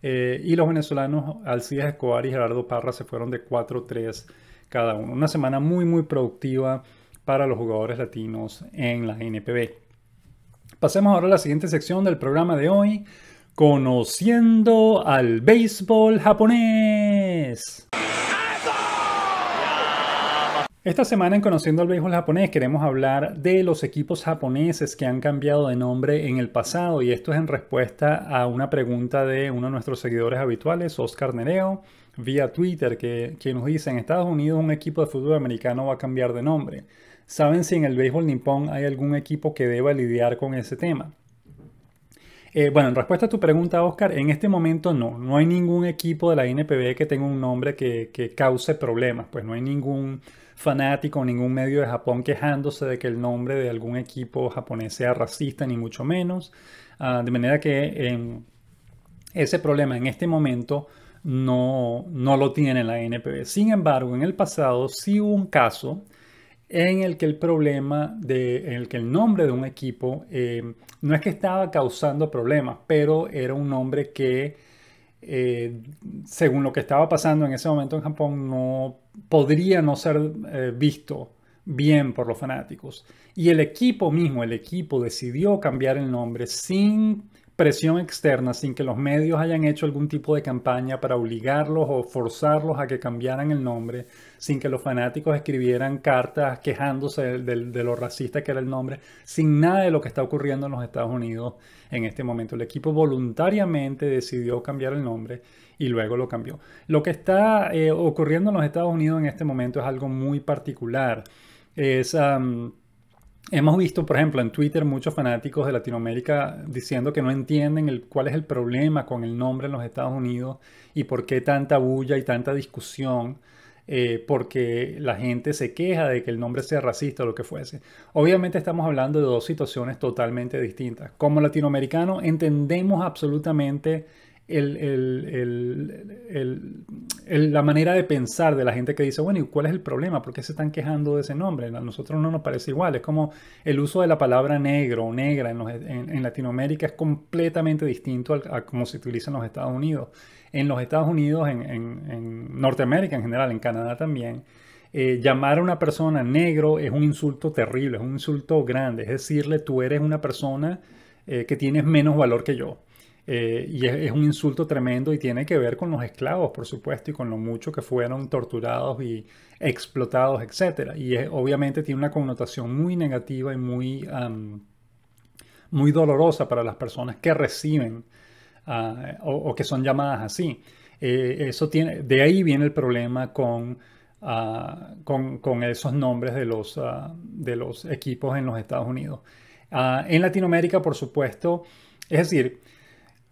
Eh, y los venezolanos Alcides Escobar y Gerardo Parra se fueron de 4-3 cada uno. Una semana muy, muy productiva para los jugadores latinos en la NPB. Pasemos ahora a la siguiente sección del programa de hoy. Conociendo al béisbol japonés. Esta semana en Conociendo al Béisbol Japonés queremos hablar de los equipos japoneses que han cambiado de nombre en el pasado y esto es en respuesta a una pregunta de uno de nuestros seguidores habituales, Oscar Nereo, vía Twitter, que, nos dice en Estados Unidos un equipo de fútbol americano va a cambiar de nombre. ¿Saben si en el béisbol nipón hay algún equipo que deba lidiar con ese tema? Eh, bueno, en respuesta a tu pregunta, Oscar, en este momento no, no hay ningún equipo de la NPB que tenga un nombre que, cause problemas, pues no hay ningún fanático, ningún medio de Japón quejándose de que el nombre de algún equipo japonés sea racista, ni mucho menos. Ah, de manera que ese problema en este momento no, lo tiene la NPB. Sin embargo, en el pasado sí hubo un caso en el que el problema, de, en el que el nombre de un equipo em, no es que estaba causando problemas, pero era un nombre que, eh, según lo que estaba pasando en ese momento en Japón, no podría no ser eh, visto bien por los fanáticos. Y el equipo mismo, el equipo decidió cambiar el nombre sin presión externa, sin que los medios hayan hecho algún tipo de campaña para obligarlos o forzarlos a que cambiaran el nombre, sin que los fanáticos escribieran cartas quejándose de, lo racista que era el nombre, sin nada de lo que está ocurriendo en los Estados Unidos en este momento. El equipo voluntariamente decidió cambiar el nombre y luego lo cambió. Lo que está eh, ocurriendo en los Estados Unidos en este momento es algo muy particular. Es... Hemos visto, por ejemplo, en Twitter muchos fanáticos de Latinoamérica diciendo que no entienden cuál es el problema con el nombre en los Estados Unidos y por qué tanta bulla y tanta discusión, eh, porque la gente se queja de que el nombre sea racista o lo que fuese. Obviamente estamos hablando de dos situaciones totalmente distintas. Como latinoamericano entendemos absolutamente la manera de pensar de la gente que dice, bueno, ¿y cuál es el problema? ¿Por qué se están quejando de ese nombre? A nosotros no nos parece igual. Es como el uso de la palabra negro o negra en, Latinoamérica es completamente distinto a, como cómo se utiliza en los Estados Unidos. En los Estados Unidos, en, Norteamérica en general, en Canadá también. Eh, llamar a una persona negro es un insulto terrible, es un insulto grande, es decirle tú eres una persona eh, que tienes menos valor que yo. Eh, y es, un insulto tremendo y tiene que ver con los esclavos, por supuesto, y con lo mucho que fueron torturados y explotados, etc. Y obviamente tiene una connotación muy negativa y muy, muy dolorosa para las personas que reciben ah, o, que son llamadas así. Eh, eso tiene, de ahí viene el problema con, ah, con, esos nombres de los, ah, de los equipos en los Estados Unidos. en Latinoamérica, por supuesto, es decir,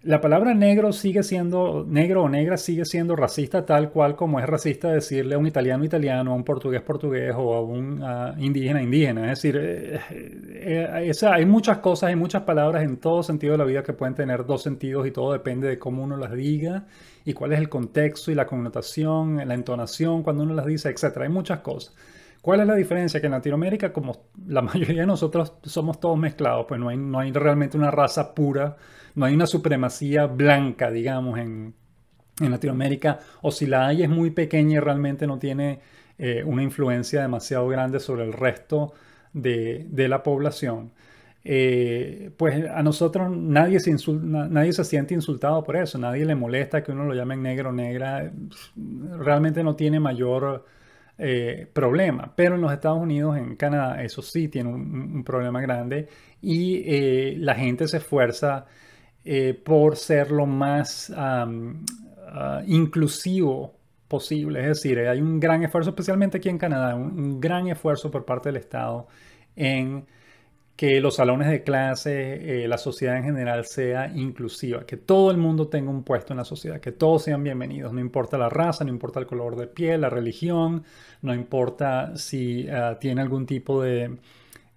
la palabra negro sigue siendo, negro o negra sigue siendo racista tal cual como es racista decirle a un italiano italiano, a un portugués portugués o a un indígena indígena. Es decir, eh, eh, eh, hay muchas cosas, hay muchas palabras en todo sentido de la vida que pueden tener dos sentidos y todo depende de cómo uno las diga y cuál es el contexto y la connotación, la entonación cuando uno las dice, etc. Hay muchas cosas. ¿Cuál es la diferencia? Que en Latinoamérica, como la [LAUGHS] mayoría de nosotros somos todos mezclados, pues no hay, no hay realmente una raza pura no hay una supremacía blanca, digamos, en, Latinoamérica, o si la hay es muy pequeña y realmente no tiene eh, una influencia demasiado grande sobre el resto de, la población. Eh, pues a nosotros nadie se, nadie se siente insultado por eso, nadie le molesta que uno lo llamen negro o negra, realmente no tiene mayor eh, problema, pero en los Estados Unidos, en Canadá, eso sí tiene un, problema grande y la gente se esfuerza eh, por ser lo más ah, inclusivo posible. Es decir, eh, hay un gran esfuerzo, especialmente aquí en Canadá, un, gran esfuerzo por parte del Estado en que los salones de clase, eh, la sociedad en general sea inclusiva, que todo el mundo tenga un puesto en la sociedad, que todos sean bienvenidos, no importa la raza, no importa el color de piel, la religión, no importa si ah, tiene algún tipo de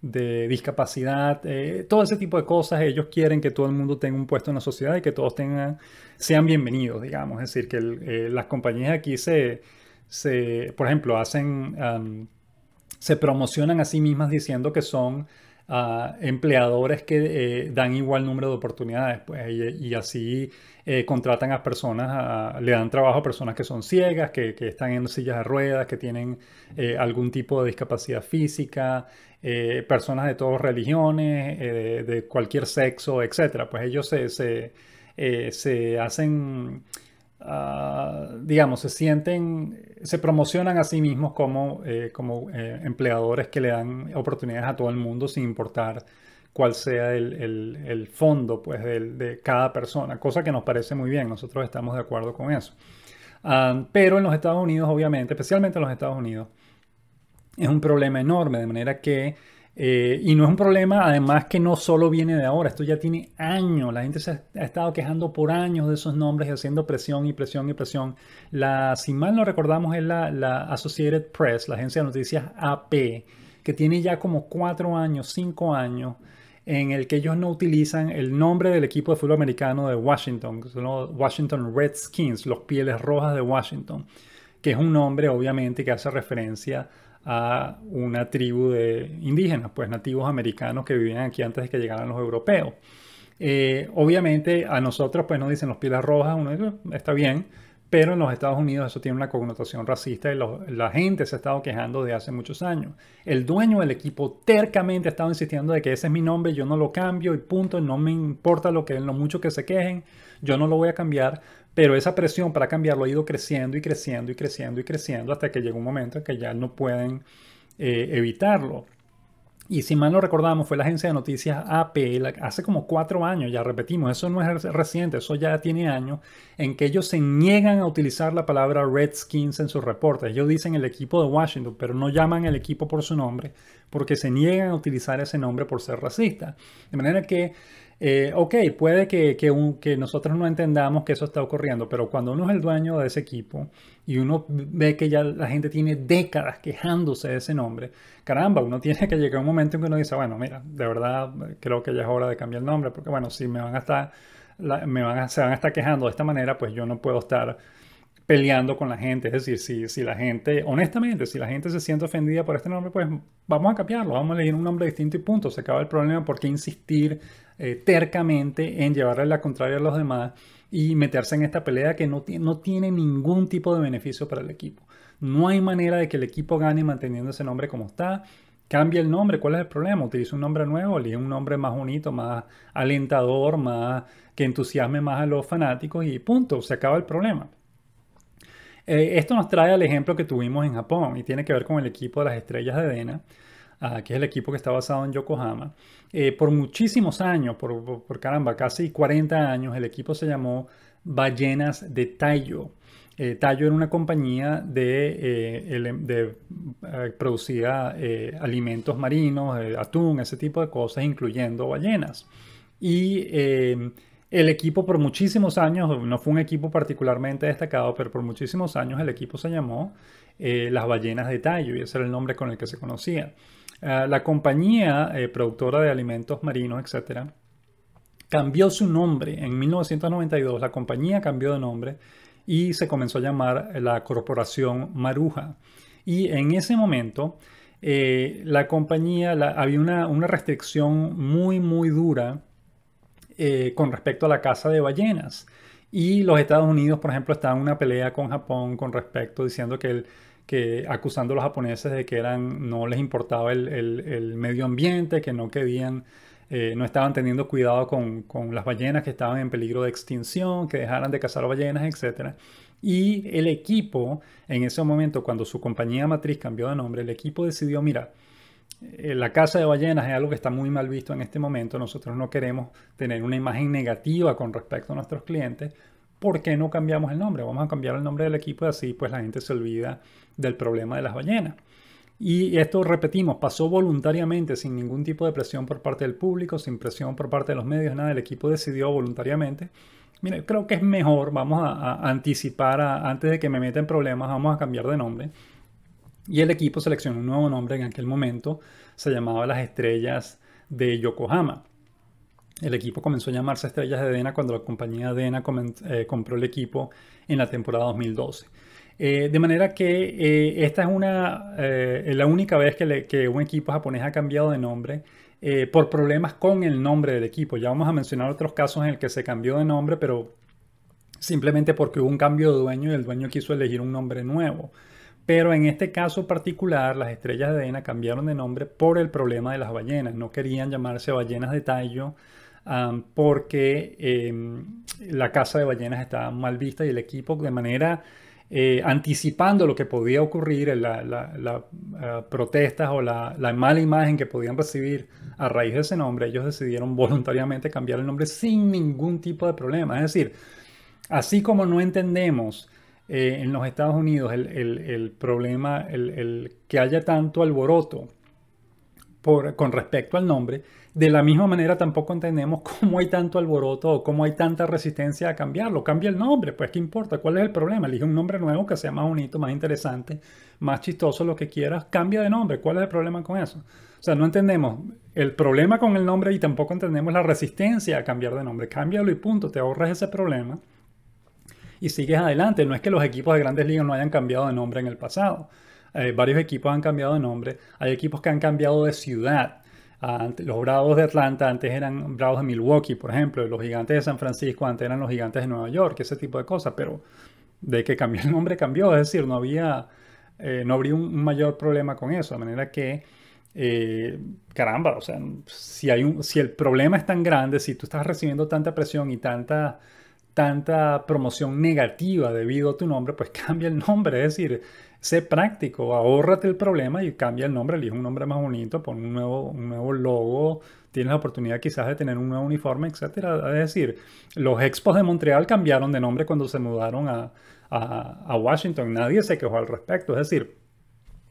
de discapacidad, eh, todo ese tipo de cosas. Ellos quieren que todo el mundo tenga un puesto en la sociedad y que todos tengan, sean bienvenidos, digamos. Es decir, que eh, las compañías aquí se, se por ejemplo, hacen, se promocionan a sí mismas diciendo que son ah, empleadores que eh, dan igual número de oportunidades pues, y, así contratan a personas, le dan trabajo a personas que son ciegas, que, que están en sillas de ruedas, que tienen algún tipo de discapacidad física. Eh, personas de todas religiones, eh, de, cualquier sexo, etc. Pues ellos se, se, eh, se hacen, ah, digamos, se sienten, se promocionan a sí mismos como, como empleadores que le dan oportunidades a todo el mundo sin importar cuál sea el, fondo pues, de, cada persona, cosa que nos parece muy bien, nosotros estamos de acuerdo con eso. Ah, pero en los Estados Unidos, obviamente, especialmente en los Estados Unidos, es un problema enorme, de manera que, eh, y no es un problema además que no solo viene de ahora, esto ya tiene años, la gente se ha, estado quejando por años de esos nombres y haciendo presión y presión y presión. La, si mal no recordamos, es la, la Associated Press, la agencia de noticias AP, que tiene ya como cuatro años, cinco años en el que ellos no utilizan el nombre del equipo de fútbol americano de Washington, los Washington Redskins, los Pieles Rojas de Washington, que es un nombre obviamente que hace referencia a una tribu de indígenas, pues nativos americanos que vivían aquí antes de que llegaran los europeos. Eh, obviamente a nosotros pues nos dicen los pilas rojas, uno dice, está bien, pero en los Estados Unidos eso tiene una connotación racista y la gente se ha estado quejando de hace muchos años. El dueño del equipo tercamente ha estado insistiendo de que ese es mi nombre, yo no lo cambio y punto, no me importa lo, que, lo mucho que se quejen, yo no lo voy a cambiar. Pero esa presión para cambiarlo ha ido creciendo y creciendo y creciendo y creciendo hasta que llega un momento en que ya no pueden eh, evitarlo. Y si mal no recordamos, fue la agencia de noticias AP, hace como cuatro años, ya repetimos, eso no es reciente, eso ya tiene años, en que ellos se niegan a utilizar la palabra Redskins en sus reportes. Ellos dicen el equipo de Washington, pero no llaman el equipo por su nombre, porque se niegan a utilizar ese nombre por ser racista. De manera que eh, ok, puede que, nosotros no entendamos que eso está ocurriendo, pero cuando uno es el dueño de ese equipo y uno ve que ya la gente tiene décadas quejándose de ese nombre, caramba, uno [LAUGHS] tiene que llegar a un momento en que uno dice, bueno, mira, de verdad creo que ya es hora de cambiar el nombre, porque bueno, si me van a estar, me van se van a estar quejando de esta manera, pues yo no puedo estar peleando con la gente. Es decir, si, si la gente, honestamente, si la gente se siente ofendida por este nombre, pues vamos a cambiarlo, vamos a elegir un nombre distinto y punto. Se acaba el problema. ¿Por qué insistir eh, tercamente en llevarle la contraria a los demás y meterse en esta pelea que no, no tiene ningún tipo de beneficio para el equipo? No hay manera de que el equipo gane manteniendo ese nombre como está cambia el nombre, ¿cuál es el problema? Utiliza un nombre nuevo, elige un nombre más bonito, más alentador, más que entusiasme más a los fanáticos y punto, se acaba el problema. Eh, esto nos trae al ejemplo que tuvimos en Japón y tiene que ver con el equipo de las estrellas de Dena, ah, que es el equipo que está basado en Yokohama. Eh, por muchísimos años, por, caramba, casi 40 años, el equipo se llamó Ballenas de Taiyo. Eh, Tayo era una compañía de, eh, producía alimentos marinos, atún, ese tipo de cosas, incluyendo ballenas. Y el equipo por muchísimos años, no fue un equipo particularmente destacado, pero por muchísimos años el equipo se llamó eh, Las Ballenas de Tallo y ese era el nombre con el que se conocía. Ah, la compañía eh, productora de alimentos marinos, etcétera, cambió su nombre. En 1992 la compañía cambió de nombre y se comenzó a llamar eh, la Corporación Maruja. Y en ese momento la compañía, había una, una restricción muy, muy dura eh, con respecto a la caza de ballenas. Y los Estados Unidos, por ejemplo, están en una pelea con Japón con respecto, diciendo que, el, que acusando a los japoneses de que eran, no les importaba el, medio ambiente, que no querían, eh, no estaban teniendo cuidado con, con, las ballenas que estaban en peligro de extinción, que dejaran de cazar ballenas, etc. Y el equipo, en ese momento, cuando su compañía matriz cambió de nombre, el equipo decidió, mira, eh, la casa de ballenas es algo que está muy mal visto en este momento. Nosotros no queremos tener una imagen negativa con respecto a nuestros clientes. ¿Por qué no cambiamos el nombre? Vamos a cambiar el nombre del equipo y así pues la gente se olvida del problema de las ballenas. Y esto, repetimos, pasó voluntariamente, sin ningún tipo de presión por parte del público, sin presión por parte de los medios, nada. El equipo decidió voluntariamente. Mira, creo que es mejor, vamos a, anticipar, antes de que me metan problemas, vamos a cambiar de nombre y el equipo seleccionó un nuevo nombre en aquel momento, se llamaba Las Estrellas de Yokohama. El equipo comenzó a llamarse Estrellas de Adena cuando la compañía Adena eh, compró el equipo en la temporada 2012. Eh, de manera que eh, esta es una, la única vez que, que, un equipo japonés ha cambiado de nombre por problemas con el nombre del equipo. Ya vamos a mencionar otros casos en el que se cambió de nombre, pero simplemente porque hubo un cambio de dueño y el dueño quiso elegir un nombre nuevo. Pero en este caso particular, las estrellas de arena cambiaron de nombre por el problema de las ballenas. No querían llamarse ballenas de tallo porque em, la casa de ballenas estaba mal vista y el equipo de manera eh, anticipando lo que podía ocurrir, las eh, protestas o la, mala imagen que podían recibir a raíz de ese nombre, ellos decidieron voluntariamente cambiar el nombre sin ningún tipo de problema. Es decir, así como no entendemos eh, en los Estados Unidos el, problema, el, que haya tanto alboroto con respecto al nombre, de la misma manera tampoco entendemos [LAUGHS] cómo hay tanto alboroto o cómo hay tanta resistencia a cambiarlo. Cambia el nombre, pues qué importa, cuál es el problema. Elige un nombre nuevo que sea más bonito, más interesante, más chistoso, lo que quieras. Cambia de nombre, cuál es el problema con eso. O sea, no entendemos el problema con el nombre y tampoco entendemos la resistencia a cambiar de nombre. Cámbialo y punto, te ahorras ese problema y sigues adelante. No es que los equipos de grandes ligas no hayan cambiado de nombre en el pasado. Eh, varios equipos han cambiado de nombre. Hay equipos que han cambiado de ciudad. los Bravos de Atlanta antes eran Bravos de Milwaukee, por ejemplo. Los Gigantes de San Francisco antes eran los Gigantes de Nueva York, ese tipo de cosas. Pero de que cambió el nombre, cambió. Es decir, no había, eh, no habría un mayor problema con eso. De manera que... Eh, caramba, o sea, si, hay un, si el problema es tan grande, si tú estás recibiendo tanta presión y tanta tanta promoción negativa debido a tu nombre, pues [LAUGHS] cambia el nombre. Es decir, sé práctico, ahorrate el problema y cambia el nombre, elige un nombre más bonito, pon un nuevo, un nuevo logo, tienes la oportunidad quizás de tener un nuevo uniforme, etc. Es decir, los Expos de Montreal cambiaron de nombre cuando se mudaron a, Washington, nadie se quejó al respecto. Es decir,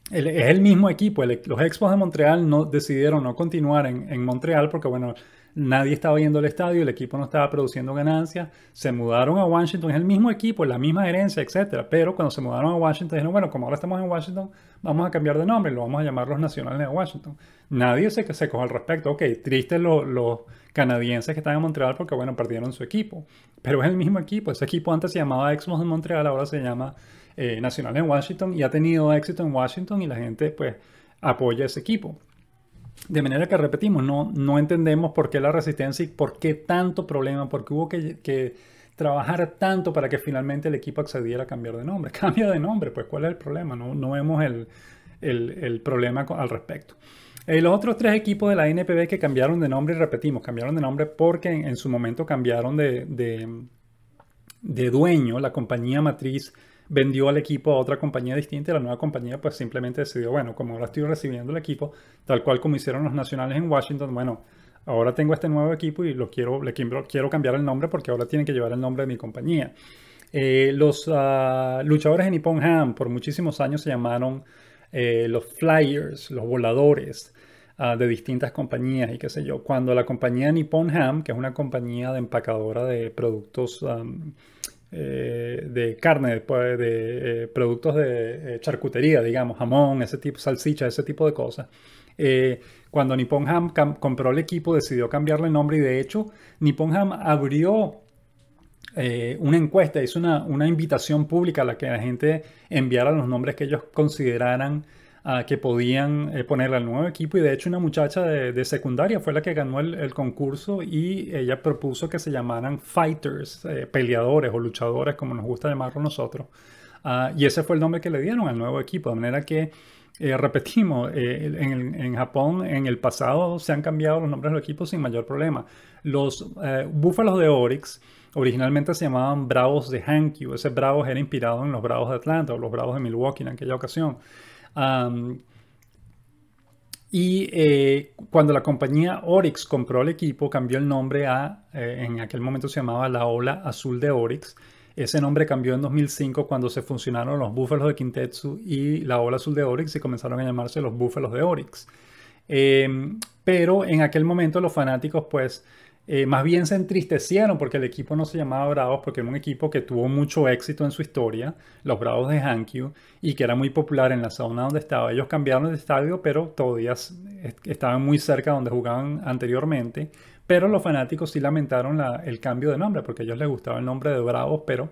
es el mismo equipo, los Expos de Montreal no, decidieron no continuar en, en Montreal porque, bueno, nadie estaba viendo el estadio, el equipo no estaba produciendo ganancias, se mudaron a Washington, es el mismo equipo, la misma herencia, etc. pero cuando se mudaron a Washington dijeron, bueno, como ahora estamos en Washington, vamos a cambiar de nombre, lo vamos a llamar los Nacionales de Washington. Nadie se, se coja al respecto, ok, tristes los, canadienses que están en Montreal porque, bueno, perdieron su equipo, pero es el mismo equipo, ese equipo antes se llamaba Exmos de Montreal, ahora se llama eh, Nacionales de Washington y ha tenido éxito en Washington y la gente, pues, apoya ese equipo. De manera que repetimos, no, no entendemos por qué la resistencia y por qué tanto problema, porque hubo que, que trabajar tanto para que finalmente el equipo accediera a cambiar de nombre. [LAUGHS] Cambia de nombre, pues ¿cuál es el problema? No, no vemos el, problema al respecto. Eh, los otros tres equipos de la NPB que cambiaron de nombre, repetimos, cambiaron de nombre porque en, su momento cambiaron de, de, de, dueño, la compañía matriz vendió al equipo a otra compañía distinta y la nueva compañía pues simplemente decidió, bueno, como ahora estoy recibiendo el equipo, tal cual como hicieron los nacionales en Washington, bueno, ahora tengo este nuevo equipo y lo quiero, le quiero cambiar el nombre porque ahora tiene que llevar el nombre de mi compañía. Eh, los ah, luchadores en Nippon Ham por muchísimos años se llamaron eh, los flyers, los voladores ah, de distintas compañías y qué sé yo. Cuando la compañía Nippon Ham, que es una compañía de empacadora de productos eh, de carne, de, pues, de eh, productos de eh, charcutería, digamos, jamón, ese tipo, salsicha, ese tipo de cosas. cuando Nippon Ham compró el equipo, decidió cambiarle el nombre y de hecho Nippon Ham abrió una encuesta, hizo una, una, invitación pública a la que la gente enviara los nombres que ellos consideraran Ah, que podían eh, poner al nuevo equipo y de hecho una muchacha de, secundaria fue la que ganó el, concurso y ella propuso que se llamaran fighters, eh, peleadores o luchadores como nos gusta llamarlo nosotros. Ah, y ese fue el nombre que le dieron al nuevo equipo, de manera que... Eh, repetimos, en, Japón en el pasado se han cambiado los nombres de los equipos sin mayor problema. Los Búfalos de Oryx originalmente se llamaban Bravos de Hankyu. Ese Bravos era inspirado en los Bravos de Atlanta o los Bravos de Milwaukee en aquella ocasión y eh, cuando la compañía Oryx compró el equipo, cambió el nombre a, eh, en aquel momento se llamaba la Ola Azul de Oryx. Ese nombre cambió en 2005 cuando se funcionaron los Búfalos de Quintetsu y la Ola Azul de Oryx y comenzaron a llamarse los Búfalos de Oryx. Em, pero en aquel momento los fanáticos pues eh, más bien se entristecieron porque el equipo no se llamaba Bravos, porque era un equipo que tuvo mucho éxito en su historia, los Bravos de Hankyu, y que era muy popular en la zona donde estaba. Ellos cambiaron de estadio, pero todavía estaban muy cerca donde jugaban anteriormente. Pero los fanáticos sí lamentaron el cambio de nombre, porque a ellos les gustaba el nombre de Bravos, pero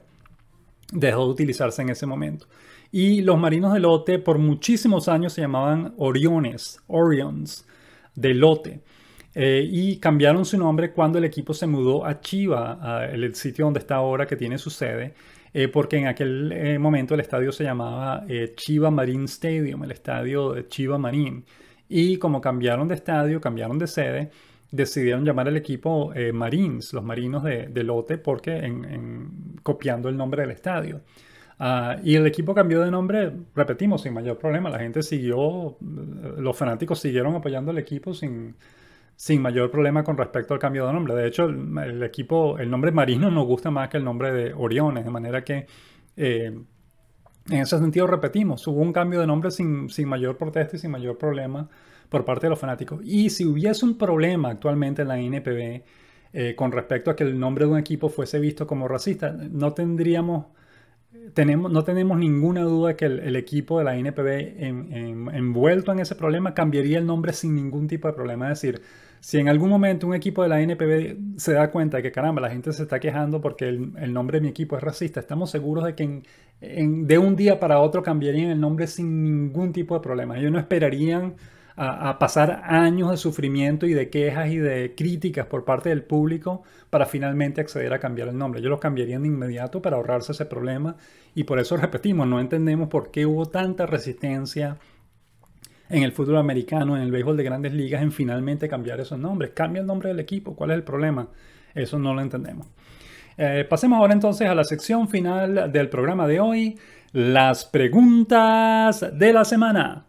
dejó de utilizarse en ese momento. Y los marinos de lote por muchísimos años se llamaban Oriones, Orions, de lote. Eh, y cambiaron su nombre cuando el equipo se mudó a Chiva, el sitio donde está ahora que tiene su sede, eh, porque en aquel eh, momento el estadio se llamaba Chiva Marine Stadium, el estadio de Chiva Marine. Y como cambiaron de estadio, cambiaron de sede, decidieron llamar al equipo Marines, los marinos de, de lote, porque en, copiando el nombre del estadio. Ah, y el equipo cambió de nombre, repetimos, sin mayor problema. La gente siguió, los fanáticos siguieron apoyando al equipo sin, sin mayor problema con respecto al cambio de nombre. De hecho, el, equipo, el nombre Marino nos gusta más que el nombre de Oriones, de manera que eh, en ese sentido repetimos, hubo un cambio de nombre sin, mayor protesta y sin mayor problema por parte de los fanáticos. Y si hubiese un problema actualmente en la NPB eh, con respecto a que el nombre de un equipo fuese visto como racista, no tendríamos, tenemos, no tenemos ninguna duda que el, equipo de la NPB envuelto en ese problema cambiaría el nombre sin ningún tipo de problema. Es decir, si en algún momento un equipo de la NPB se da cuenta de que caramba, la gente se está quejando porque el, nombre de mi equipo es racista, estamos seguros de que de un día para otro cambiarían el nombre sin ningún tipo de problema. Ellos no esperarían a, a, pasar años de sufrimiento y de quejas y de críticas por parte del público para finalmente acceder a cambiar el nombre. Ellos lo cambiarían de inmediato para ahorrarse ese problema y por eso repetimos, no entendemos por qué hubo tanta resistencia en el fútbol americano, en el béisbol de grandes ligas, en finalmente cambiar esos nombres. Cambia el nombre del equipo, ¿cuál es el problema? Eso no lo entendemos. Eh, pasemos ahora entonces a la sección final del programa de hoy, las preguntas de la semana.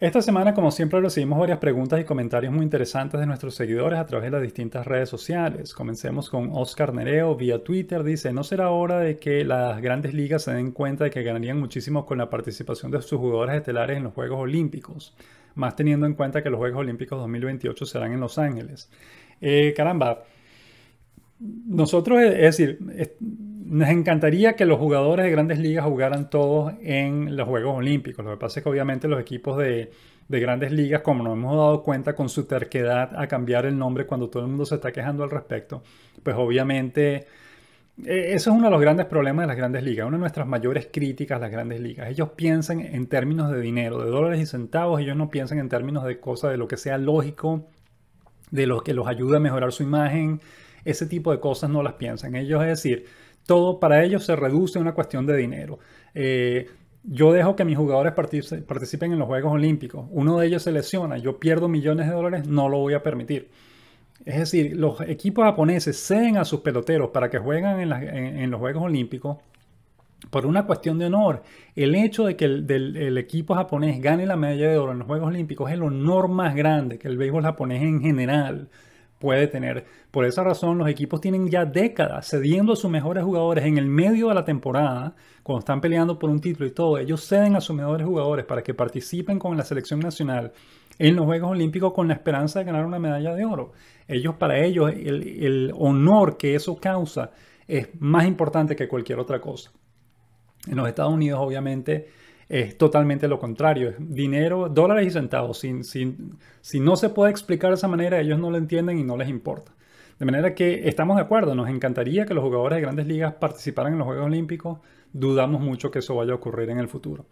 Esta semana, como siempre, recibimos varias preguntas y comentarios muy interesantes de nuestros seguidores a través de las distintas redes sociales. Comencemos con Oscar Nereo vía Twitter. Dice, ¿no será hora de que las grandes ligas se den cuenta de que ganarían muchísimo con la participación de sus jugadores estelares en los Juegos Olímpicos? Más teniendo en cuenta que los Juegos Olímpicos 2028 serán en Los Ángeles. Eh, caramba, nosotros, es decir... Nos encantaría que los jugadores de grandes ligas jugaran todos en los Juegos Olímpicos. Lo que pasa es que obviamente los equipos de, grandes ligas, como nos hemos dado cuenta con su terquedad a cambiar el nombre cuando todo el mundo se está quejando al respecto, pues obviamente e, eso es uno de los grandes problemas de las grandes ligas, una de nuestras mayores críticas a las grandes ligas. Ellos piensan en términos de dinero, de dólares y centavos, ellos no piensan en términos de cosas de lo que sea lógico, de lo que los ayude a mejorar su imagen, ese tipo de cosas no las piensan. Ellos es decir, todo para ellos se reduce a una cuestión de dinero. Eh, yo dejo que mis jugadores participen en los Juegos Olímpicos. Uno de ellos se lesiona, yo pierdo millones de dólares, no lo voy a permitir. Es decir, los equipos japoneses ceden a sus peloteros para que jueguen en, los Juegos Olímpicos por una cuestión de honor. El hecho de que el, el, equipo japonés gane la medalla de oro en los Juegos Olímpicos es el honor más grande que el béisbol japonés en general puede tener. Por esa razón, los equipos tienen ya décadas cediendo a sus mejores jugadores en el medio de la temporada, cuando están peleando por un título y todo. Ellos ceden a sus mejores jugadores para que participen con la selección nacional en los Juegos Olímpicos con la esperanza de ganar una medalla de oro. Ellos, para ellos, el, el honor que eso causa es más importante que cualquier otra cosa. En los Estados Unidos, obviamente, es totalmente lo contrario. es Dinero, dólares y centavos. Si, si no se puede explicar de esa manera, ellos no lo entienden y no les importa. De manera que estamos de acuerdo, nos encantaría que los jugadores de grandes ligas participaran en los Juegos Olímpicos. Dudamos mucho que eso vaya a ocurrir en el futuro.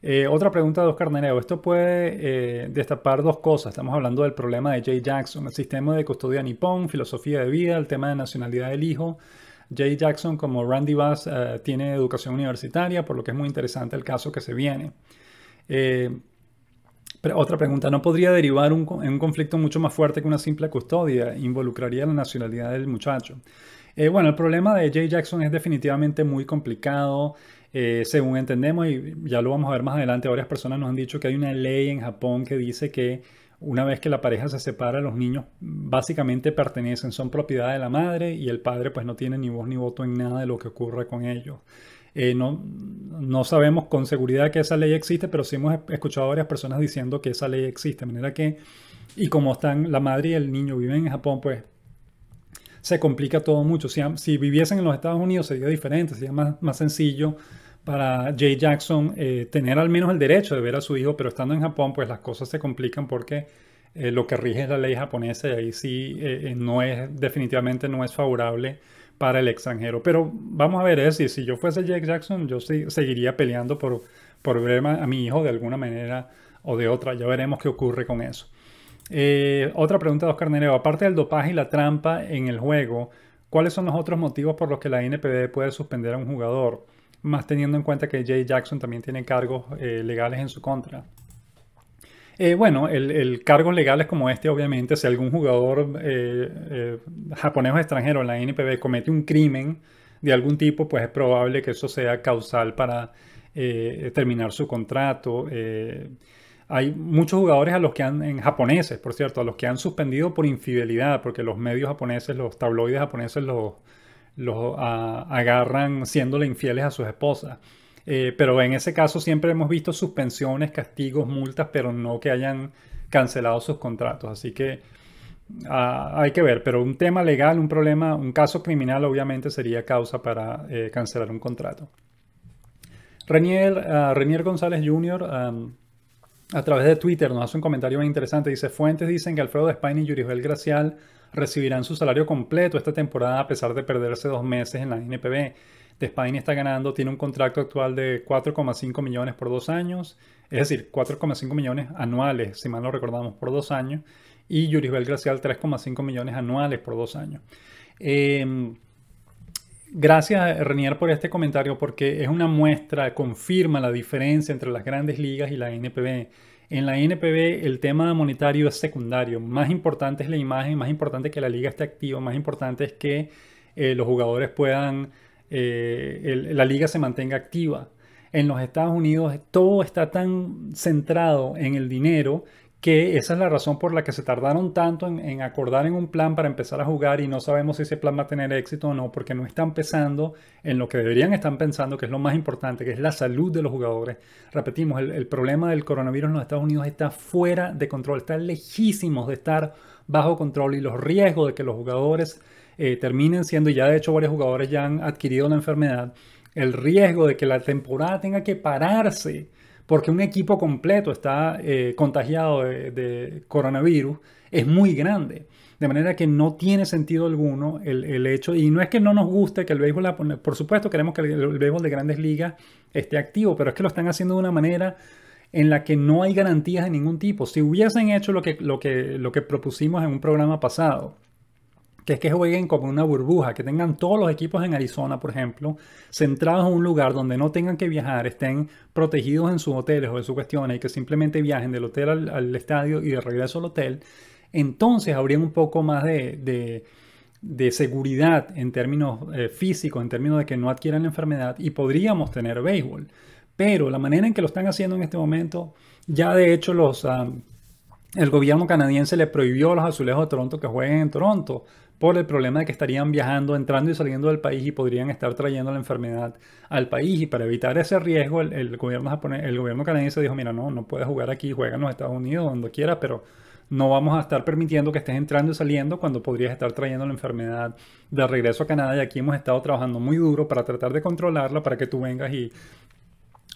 Eh, otra pregunta de Oscar Nereo. Esto puede eh, destapar dos cosas. Estamos hablando del problema de Jay Jackson, el sistema de custodia nipón, filosofía de vida, el tema de nacionalidad del hijo, Jay Jackson como Randy Bass eh, tiene educación universitaria, por lo que es muy interesante el caso que se viene. Eh, otra pregunta, ¿no podría derivar en un conflicto mucho más fuerte que una simple custodia? ¿Involucraría la nacionalidad del muchacho? Eh, bueno, el problema de Jay Jackson es definitivamente muy complicado. según entendemos, y ya lo vamos a ver más adelante, varias personas nos han dicho que hay una ley en Japón que dice que una vez que la pareja se separa, los niños básicamente pertenecen, son propiedad de la madre y el padre pues no tiene ni voz ni voto en nada de lo que ocurre con ellos. Eh, no, no sabemos con seguridad que esa ley existe, pero sí hemos escuchado a varias personas diciendo que esa ley existe. De manera que, y como están la madre y el niño viven en Japón, pues se complica todo mucho. Si, si viviesen en los Estados Unidos sería diferente, sería más, más sencillo para Jay Jackson eh, tener al menos el derecho de ver a su hijo, pero estando en Japón, pues las cosas se complican porque eh, lo que rige es la ley japonesa y ahí sí eh, no es, definitivamente no es favorable para el extranjero. Pero vamos a ver, es si yo fuese Jay Jackson, yo seguiría peleando por, por ver a mi hijo de alguna manera o de otra. Ya veremos qué ocurre con eso. otra pregunta de Oscar Nereo. Aparte del dopaje y la trampa en el juego, ¿cuáles son los otros motivos por los que la NPD puede suspender a un jugador? más teniendo en cuenta que Jay Jackson también tiene cargos eh, legales en su contra. Eh, bueno, el, cargo legal es como este, obviamente, si algún jugador eh, japonés o extranjero en la NPB comete un crimen de algún tipo, pues es probable que eso sea causal para terminar su contrato. hay muchos jugadores a los que han, japoneses, por cierto, a los que han suspendido por infidelidad, porque los medios japoneses, los tabloides japoneses los, los agarran siéndole infieles a sus esposas. Eh, pero en ese caso siempre hemos visto suspensiones, castigos, multas, pero no que hayan cancelado sus contratos. Así que ah, hay que ver, pero un tema legal, un problema, un caso criminal obviamente sería causa para eh, cancelar un contrato. Renier, ah, González Jr. a través de Twitter nos hace un comentario muy interesante. Dice, fuentes dicen que Alfredo de España y Yuribel Gracial recibirán su salario completo esta temporada a pesar de perderse dos meses en la NPB. Despain está ganando, tiene un contrato actual de 4,5 millones por dos años, es decir, 4,5 millones anuales, si mal no recordamos, por dos años, y Yuribel Gracial 3,5 millones anuales por dos años. Em, gracias, Renier, por este comentario, porque es una muestra, confirma la diferencia entre las grandes ligas y la NPB en la NPB el tema monetario es secundario. Más importante es la imagen, más importante que la liga esté activa, más importante es que eh, los jugadores puedan, eh, la liga se mantenga activa. En los Estados Unidos todo está tan centrado en el dinero que esa es la razón por la que se tardaron tanto en, acordar en un plan para empezar a jugar y no sabemos si ese plan va a tener éxito o no, porque no están pensando en lo que deberían estar pensando, que es lo más importante, que es la salud de los jugadores. Repetimos, el, problema del coronavirus en los Estados Unidos está fuera de control, está lejísimos de estar bajo control y los riesgos de que los jugadores eh, terminen siendo, y ya de hecho varios jugadores ya han adquirido la enfermedad, el riesgo de que la temporada tenga que pararse porque un equipo completo está eh, contagiado de, coronavirus, es muy grande. De manera que no tiene sentido alguno el, hecho, y no es que no nos guste que el béisbol, por supuesto queremos que el, el béisbol de grandes ligas esté activo, pero es que lo están haciendo de una manera en la que no hay garantías de ningún tipo. Si hubiesen hecho lo que, lo que, lo que propusimos en un programa pasado, que es que jueguen como una burbuja, que tengan todos los equipos en Arizona, por ejemplo, centrados en un lugar donde no tengan que viajar, estén protegidos en sus hoteles o en sus cuestiones y que simplemente viajen del hotel al, estadio y de regreso al hotel, entonces habría un poco más de, de, seguridad en términos eh, físicos, en términos de que no adquieran la enfermedad y podríamos tener béisbol. Pero la manera en que lo están haciendo en este momento, ya de hecho los... Ah, el gobierno canadiense le prohibió a los azulejos de Toronto que jueguen en Toronto, por el problema de que estarían viajando, entrando y saliendo del país y podrían estar trayendo la enfermedad al país. Y para evitar ese riesgo, el, gobierno, japonés, el gobierno canadiense dijo, mira, no, no puedes jugar aquí, juega en los Estados Unidos, donde quieras, pero no vamos a estar permitiendo que estés entrando y saliendo cuando podrías estar trayendo la enfermedad de regreso a Canadá. Y aquí hemos estado trabajando muy duro para tratar de controlarla, para que tú vengas y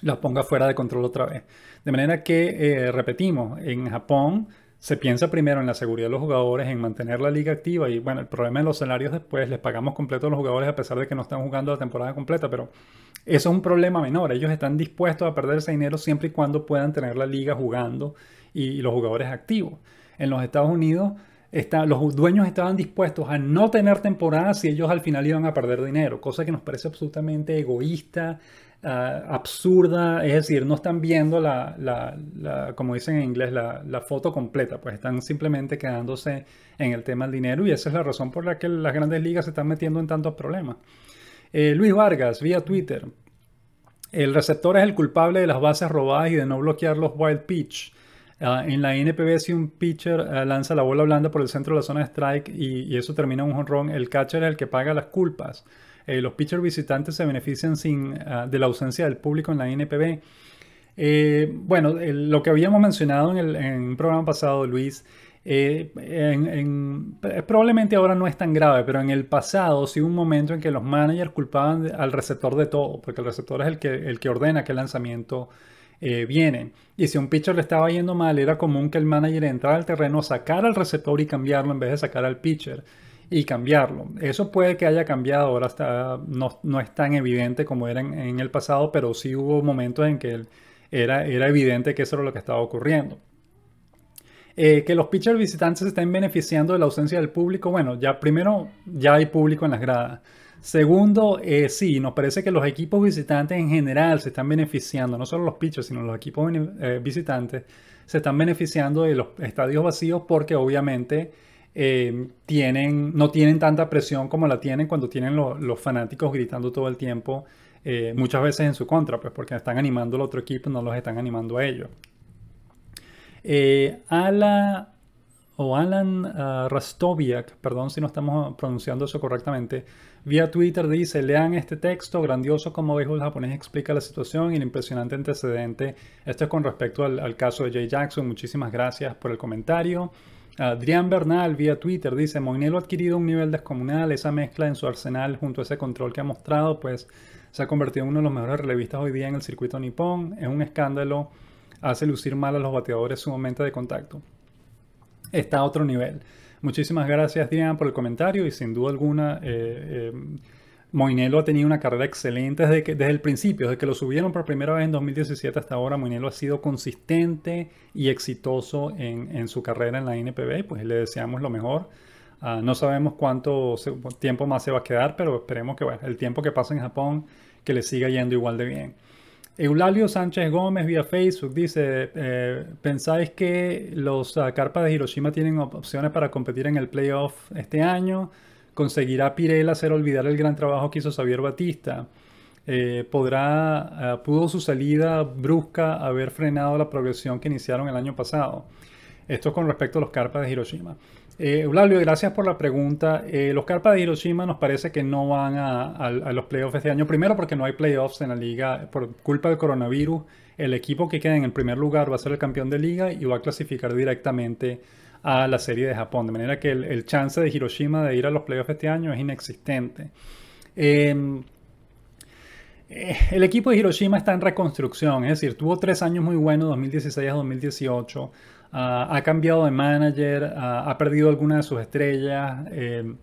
la pongas fuera de control otra vez. De manera que, eh, repetimos, en Japón se piensa primero en la seguridad de los jugadores, en mantener la liga activa y bueno, el problema de los salarios después, les pagamos completo a los jugadores a pesar de que no están jugando la temporada completa, pero eso es un problema menor, ellos están dispuestos a perder ese dinero siempre y cuando puedan tener la liga jugando y, los jugadores activos. En los Estados Unidos los dueños estaban dispuestos a no tener temporada si ellos al final iban a perder dinero, cosa que nos parece absolutamente egoísta, eh, absurda, es decir, no están viendo la, como dicen en inglés, la, foto completa, pues están simplemente quedándose en el tema del dinero y esa es la razón por la que las grandes ligas se están metiendo en tantos problemas. Eh, Luis Vargas, vía Twitter, el receptor es el culpable de las bases robadas y de no bloquear los wild pitch. Eh, en la NPB, si un pitcher lanza la bola blanda por el centro de la zona de strike y, eso termina en un honrón, el catcher es el que paga las culpas. Eh, los pitchers visitantes se benefician sin, ah, de la ausencia del público en la NPB. Eh, bueno, lo que habíamos mencionado en, el, un programa pasado, Luis, eh, probablemente ahora no es tan grave, pero en el pasado sí hubo un momento en que los managers culpaban al receptor de todo, porque el receptor es el que, el que ordena el lanzamiento viene. Y si un pitcher le estaba yendo mal, era común que el manager entrara al terreno, sacara al receptor y cambiarlo en vez de sacar al pitcher y cambiarlo. Eso puede que haya cambiado, ahora está, no, es tan evidente como era en, el pasado, pero sí hubo momentos en que era, era evidente que eso era lo que estaba ocurriendo. Eh, que los pitchers visitantes estén beneficiando de la ausencia del público, bueno, ya primero ya hay público en las gradas. Segundo, eh, sí, nos parece que los equipos visitantes en general se están beneficiando, no solo los pitchers, sino los equipos eh, visitantes se están beneficiando de los estadios vacíos porque obviamente Em, tienen, no tienen tanta presión como la tienen cuando tienen los fanáticos gritando todo el tiempo, eh, muchas veces en su contra, pues porque están animando al otro equipo, no los están animando a ellos. Eh, Ala, o Alan ah, Rastoviak, perdón si no estamos pronunciando eso correctamente, vía Twitter dice, lean este texto, grandioso como el japonés explica la situación y el impresionante antecedente. Esto es con respecto al, al caso de Jay Jackson. Muchísimas gracias por el comentario. Adrián Bernal vía Twitter dice, Moinelo ha adquirido un nivel descomunal, esa mezcla en su arsenal junto a ese control que ha mostrado, pues se ha convertido en uno de los mejores relevistas hoy día en el circuito nipón, es un escándalo, hace lucir mal a los bateadores su momento de contacto. Está a otro nivel. Muchísimas gracias Adrián por el comentario y sin duda alguna... Eh, eh, Moinelo ha tenido una carrera excelente desde, desde el principio, desde que lo subieron por primera vez en 2017 hasta ahora. Moinelo ha sido consistente y exitoso en, su carrera en la NPB, pues le deseamos lo mejor. Ah, no sabemos cuánto tiempo más se va a quedar, pero esperemos que el tiempo que pasa en Japón, que le siga yendo igual de bien. Eulalio Sánchez Gómez vía Facebook dice, eh, ¿pensáis que los ah, carpas de Hiroshima tienen opciones para competir en el playoff este año? ¿Conseguirá Pirel hacer olvidar el gran trabajo que hizo Xavier Batista? Eh, podrá, eh, ¿Pudo su salida brusca haber frenado la progresión que iniciaron el año pasado? Esto con respecto a los carpas de Hiroshima. Eh, gracias por la pregunta. Eh, los carpas de Hiroshima nos parece que no van a, los playoffs este año. Primero porque no hay playoffs en la liga por culpa del coronavirus. El equipo que queda en el primer lugar va a ser el campeón de liga y va a clasificar directamente a la serie de Japón. De manera que el, chance de Hiroshima de ir a los playoffs este año es inexistente. Em, eh, el equipo de Hiroshima está en reconstrucción, es decir, tuvo tres años muy buenos, 2016 a 2018. Ah, ha cambiado de manager, ah, ha perdido algunas de sus estrellas. Em,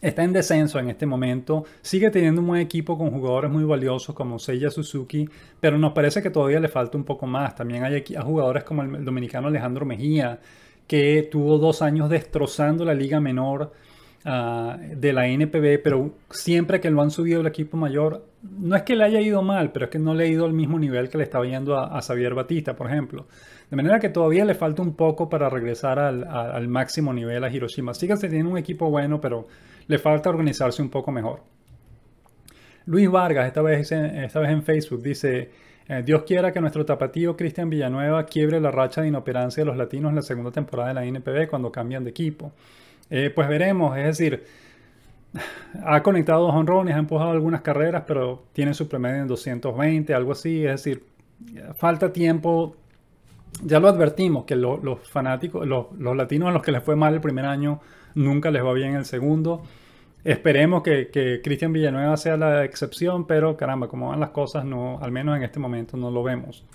está en descenso en este momento. Sigue teniendo un buen equipo con jugadores muy valiosos como Seiya Suzuki, pero nos parece que todavía le falta un poco más. También hay jugadores como el dominicano Alejandro Mejía, que tuvo dos años destrozando la liga menor ah, de la NPB, pero siempre que lo han subido el equipo mayor, no es que le haya ido mal, pero es que no le ha ido al mismo nivel que le estaba yendo a, Xavier Batista, por ejemplo. De manera que todavía le falta un poco para regresar al, máximo nivel a Hiroshima. Sí que se tiene un equipo bueno, pero le falta organizarse un poco mejor. Luis Vargas, esta vez, esta vez en Facebook, dice, eh, Dios quiera que nuestro tapatío Cristian Villanueva quiebre la racha de inoperancia de los latinos en la segunda temporada de la NPB cuando cambian de equipo. Eh, pues veremos, es decir, [SIGHS] ha conectado dos honrones, ha empujado algunas carreras, pero tiene su promedio en 220, algo así, es decir, falta tiempo. Ya lo advertimos que los fanáticos, los latinos a los que les fue mal el primer año, nunca les va bien el segundo. Esperemos que, que Cristian Villanueva sea la excepción, pero caramba, como van las cosas, no, al menos en este momento no lo vemos.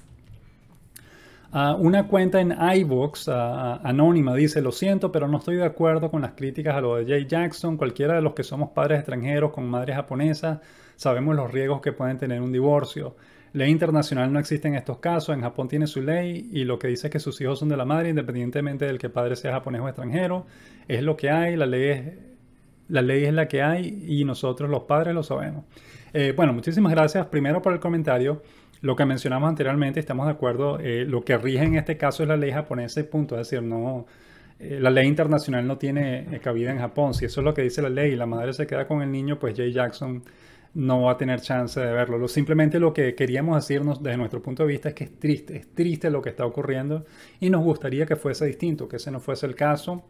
Ah, una cuenta en iVoox ah, ah, anónima dice, lo siento, pero no estoy de acuerdo con las críticas a lo de Jay Jackson. Cualquiera de los que somos padres extranjeros con madres japonesas sabemos los riesgos que pueden tener un divorcio. Ley internacional no existe en estos casos. En Japón tiene su ley y lo que dice es que sus hijos son de la madre independientemente del que padre sea japonés o extranjero. Es lo que hay. La ley es la ley es la que hay y nosotros los padres lo sabemos. Eh, bueno, muchísimas gracias primero por el comentario. Lo que mencionamos anteriormente, estamos de acuerdo, eh, lo que rige en este caso es la ley japonesa y punto. Es decir, no, eh, la ley internacional no tiene cabida en Japón. Si eso es lo que dice la ley y la madre se queda con el niño, pues Jay Jackson no va a tener chance de verlo. simplemente lo que queríamos decirnos desde nuestro punto de vista es que es triste, es triste lo que está ocurriendo y nos gustaría que fuese distinto, que ese no fuese el caso.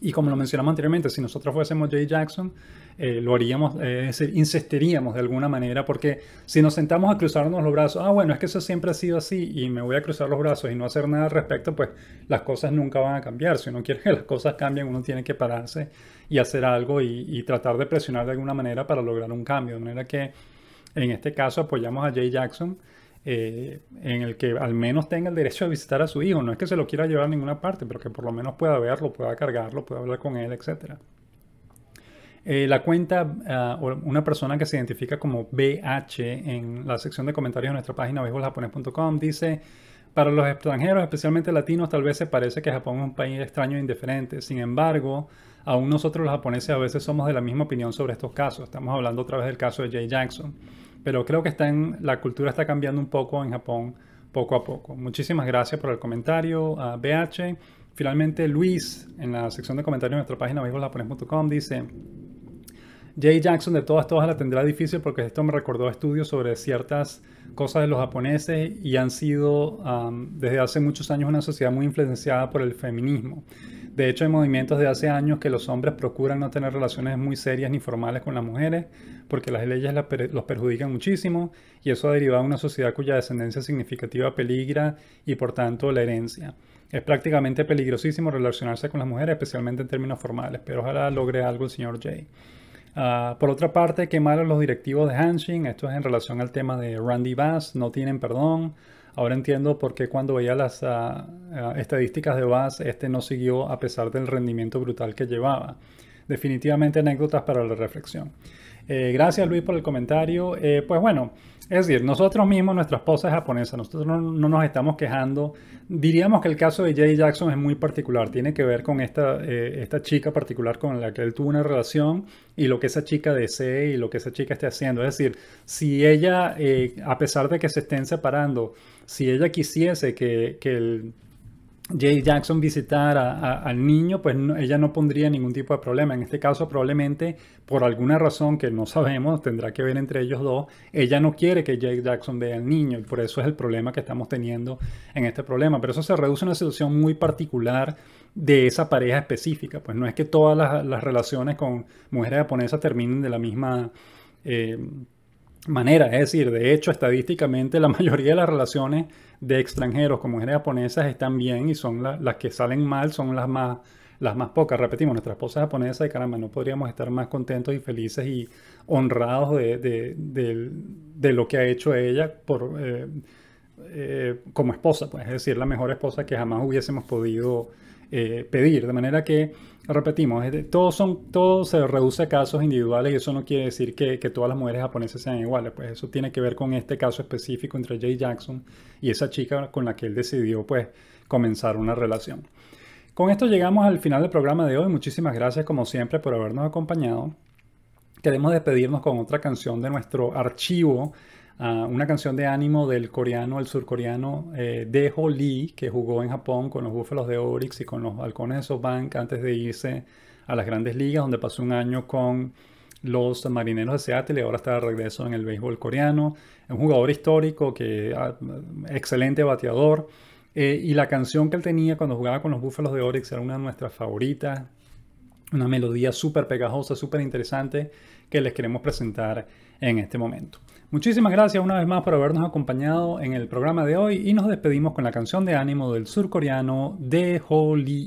Y como lo mencionamos anteriormente, si nosotros fuésemos Jay Jackson, eh, lo haríamos, eh, es decir, insistiríamos de alguna manera, porque si nos sentamos a cruzarnos los brazos, ah, bueno, es que eso siempre ha sido así y me voy a cruzar los brazos y no hacer nada al respecto, pues las cosas nunca van a cambiar. Si uno quiere que las cosas cambien, uno tiene que pararse y hacer algo y, y tratar de presionar de alguna manera para lograr un cambio. De manera que en este caso apoyamos a Jay Jackson. Eh, en el que al menos tenga el derecho de visitar a su hijo. No es que se lo quiera llevar a ninguna parte, pero que por lo menos pueda verlo, pueda cargarlo, pueda hablar con él, etc. Eh, la cuenta ah, una persona que se identifica como BH en la sección de comentarios de nuestra página beisboljaponés.com dice... Para los extranjeros, especialmente latinos, tal vez se parece que Japón es un país extraño e indiferente. Sin embargo, aún nosotros los japoneses a veces somos de la misma opinión sobre estos casos. Estamos hablando otra vez del caso de Jay Jackson. Pero creo que está en, la cultura está cambiando un poco en Japón poco a poco. Muchísimas gracias por el comentario a BH. Finalmente, Luis, en la sección de comentarios de nuestra página japones.com dice: Jay Jackson de todas todas la tendrá difícil porque esto me recordó estudios sobre ciertas cosas de los japoneses y han sido desde hace muchos años una sociedad muy influenciada por el feminismo. De hecho, hay movimientos de hace años que los hombres procuran no tener relaciones muy serias ni formales con las mujeres, porque las leyes los perjudican muchísimo, y eso ha derivado a una sociedad cuya descendencia significativa peligra y por tanto la herencia. Es prácticamente peligrosísimo relacionarse con las mujeres, especialmente en términos formales, pero ojalá logre algo el señor Jay. Ah, por otra parte, qué malos los directivos de Hanshin, esto es en relación al tema de Randy Bass, no tienen perdón. Ahora entiendo por qué cuando veía las ah, ah, estadísticas de Bass, este no siguió a pesar del rendimiento brutal que llevaba. Definitivamente anécdotas para la reflexión. Eh, gracias Luis por el comentario. Eh, pues bueno, es decir, nosotros mismos, nuestra esposa es japonesa, nosotros no, nos estamos quejando. Diríamos que el caso de Jay Jackson es muy particular, tiene que ver con esta, eh, esta chica particular con la que él tuvo una relación y lo que esa chica desee y lo que esa chica esté haciendo. Es decir, si ella, a pesar de que se estén separando, si ella quisiese que, que Jay Jackson visitara al niño, pues ella no pondría ningún tipo de problema. En este caso, probablemente por alguna razón que no sabemos, tendrá que ver entre ellos dos, ella no quiere que Jay Jackson vea al niño y por eso es el problema que estamos teniendo en este problema. Pero eso se reduce a una situación muy particular de esa pareja específica. Pues no es que todas las, relaciones con mujeres japonesas terminen de la misma... Eh, manera. Es decir, de hecho, estadísticamente la [LAUGHS] mayoría de las relaciones de extranjeros con mujeres japonesas están bien y son las que salen mal, son las más, las más pocas. Repetimos, nuestra esposa japonesa y caramba, no podríamos estar más contentos y felices y honrados de, lo que ha hecho ella por, eh, eh, como esposa, pues, es decir, la mejor esposa que jamás hubiésemos podido eh, pedir. De manera que repetimos, todos son, todo se reduce a casos individuales y eso no quiere decir que, que, todas las mujeres japonesas sean iguales, pues eso tiene que ver con este caso específico entre Jay Jackson y esa chica con la que él decidió pues comenzar una relación. Con esto llegamos al final del programa de hoy, muchísimas gracias como siempre por habernos acompañado. Queremos despedirnos con otra canción de nuestro archivo Ah, una canción de ánimo del coreano, el surcoreano eh, Dejo Lee, que jugó en Japón con los Búfalos de Oryx y con los Balcones de SoftBank antes de irse a las grandes ligas, donde pasó un año con los marineros de Seattle y ahora está de regreso en el béisbol coreano. un jugador histórico, que, ah, excelente bateador. Eh, y la canción que él tenía cuando jugaba con los Búfalos de Oryx era una de nuestras favoritas. Una melodía súper pegajosa, súper interesante que les queremos presentar en este momento. Muchísimas gracias una vez más por habernos acompañado en el programa de hoy y nos despedimos con la canción de ánimo del surcoreano De Holy.